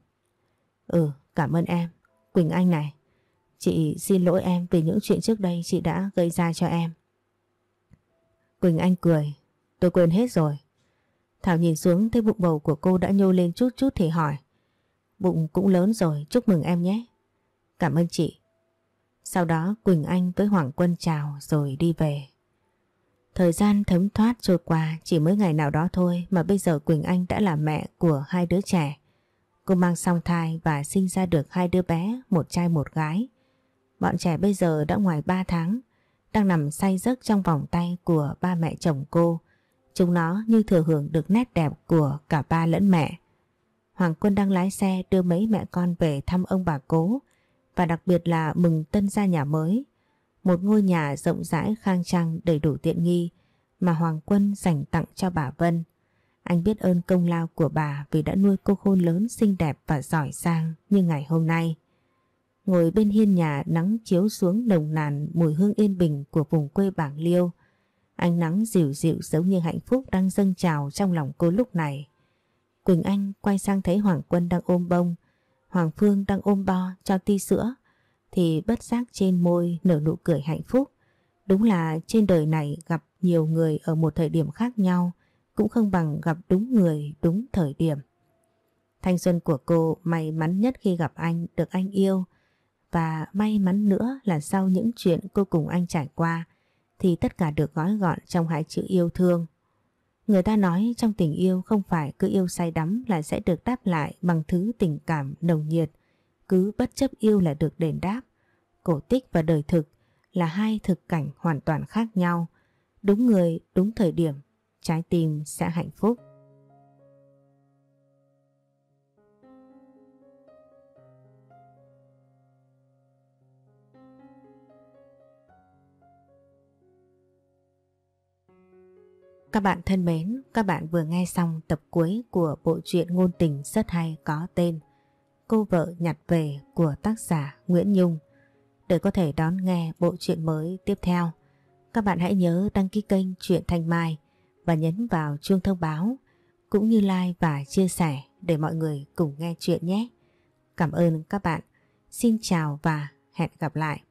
Ừ cảm ơn em Quỳnh Anh này Chị xin lỗi em vì những chuyện trước đây chị đã gây ra cho em Quỳnh Anh cười Tôi quên hết rồi Thảo nhìn xuống thấy bụng bầu của cô đã nhô lên chút chút thì hỏi Bụng cũng lớn rồi chúc mừng em nhé Cảm ơn chị sau đó Quỳnh Anh với Hoàng Quân chào rồi đi về. Thời gian thấm thoát trôi qua chỉ mới ngày nào đó thôi mà bây giờ Quỳnh Anh đã là mẹ của hai đứa trẻ. Cô mang song thai và sinh ra được hai đứa bé, một trai một gái. Bọn trẻ bây giờ đã ngoài 3 tháng, đang nằm say giấc trong vòng tay của ba mẹ chồng cô. Chúng nó như thừa hưởng được nét đẹp của cả ba lẫn mẹ. Hoàng Quân đang lái xe đưa mấy mẹ con về thăm ông bà cố và đặc biệt là mừng tân gia nhà mới. Một ngôi nhà rộng rãi khang trang đầy đủ tiện nghi mà Hoàng Quân dành tặng cho bà Vân. Anh biết ơn công lao của bà vì đã nuôi cô khôn lớn xinh đẹp và giỏi giang như ngày hôm nay. Ngồi bên hiên nhà nắng chiếu xuống nồng nàn mùi hương yên bình của vùng quê bảng liêu. Ánh nắng dịu dịu giống như hạnh phúc đang dâng trào trong lòng cô lúc này. Quỳnh Anh quay sang thấy Hoàng Quân đang ôm bông, Hoàng Phương đang ôm bo cho ti sữa thì bất giác trên môi nở nụ cười hạnh phúc. Đúng là trên đời này gặp nhiều người ở một thời điểm khác nhau cũng không bằng gặp đúng người đúng thời điểm. Thanh xuân của cô may mắn nhất khi gặp anh được anh yêu và may mắn nữa là sau những chuyện cô cùng anh trải qua thì tất cả được gói gọn trong hai chữ yêu thương. Người ta nói trong tình yêu không phải cứ yêu say đắm là sẽ được đáp lại bằng thứ tình cảm nồng nhiệt, cứ bất chấp yêu là được đền đáp. Cổ tích và đời thực là hai thực cảnh hoàn toàn khác nhau. Đúng người, đúng thời điểm, trái tim sẽ hạnh phúc. Các bạn thân mến, các bạn vừa nghe xong tập cuối của bộ truyện ngôn tình rất hay có tên Cô vợ nhặt về của tác giả Nguyễn Nhung. Để có thể đón nghe bộ truyện mới tiếp theo, các bạn hãy nhớ đăng ký kênh Truyện Thanh Mai và nhấn vào chuông thông báo cũng như like và chia sẻ để mọi người cùng nghe chuyện nhé. Cảm ơn các bạn. Xin chào và hẹn gặp lại.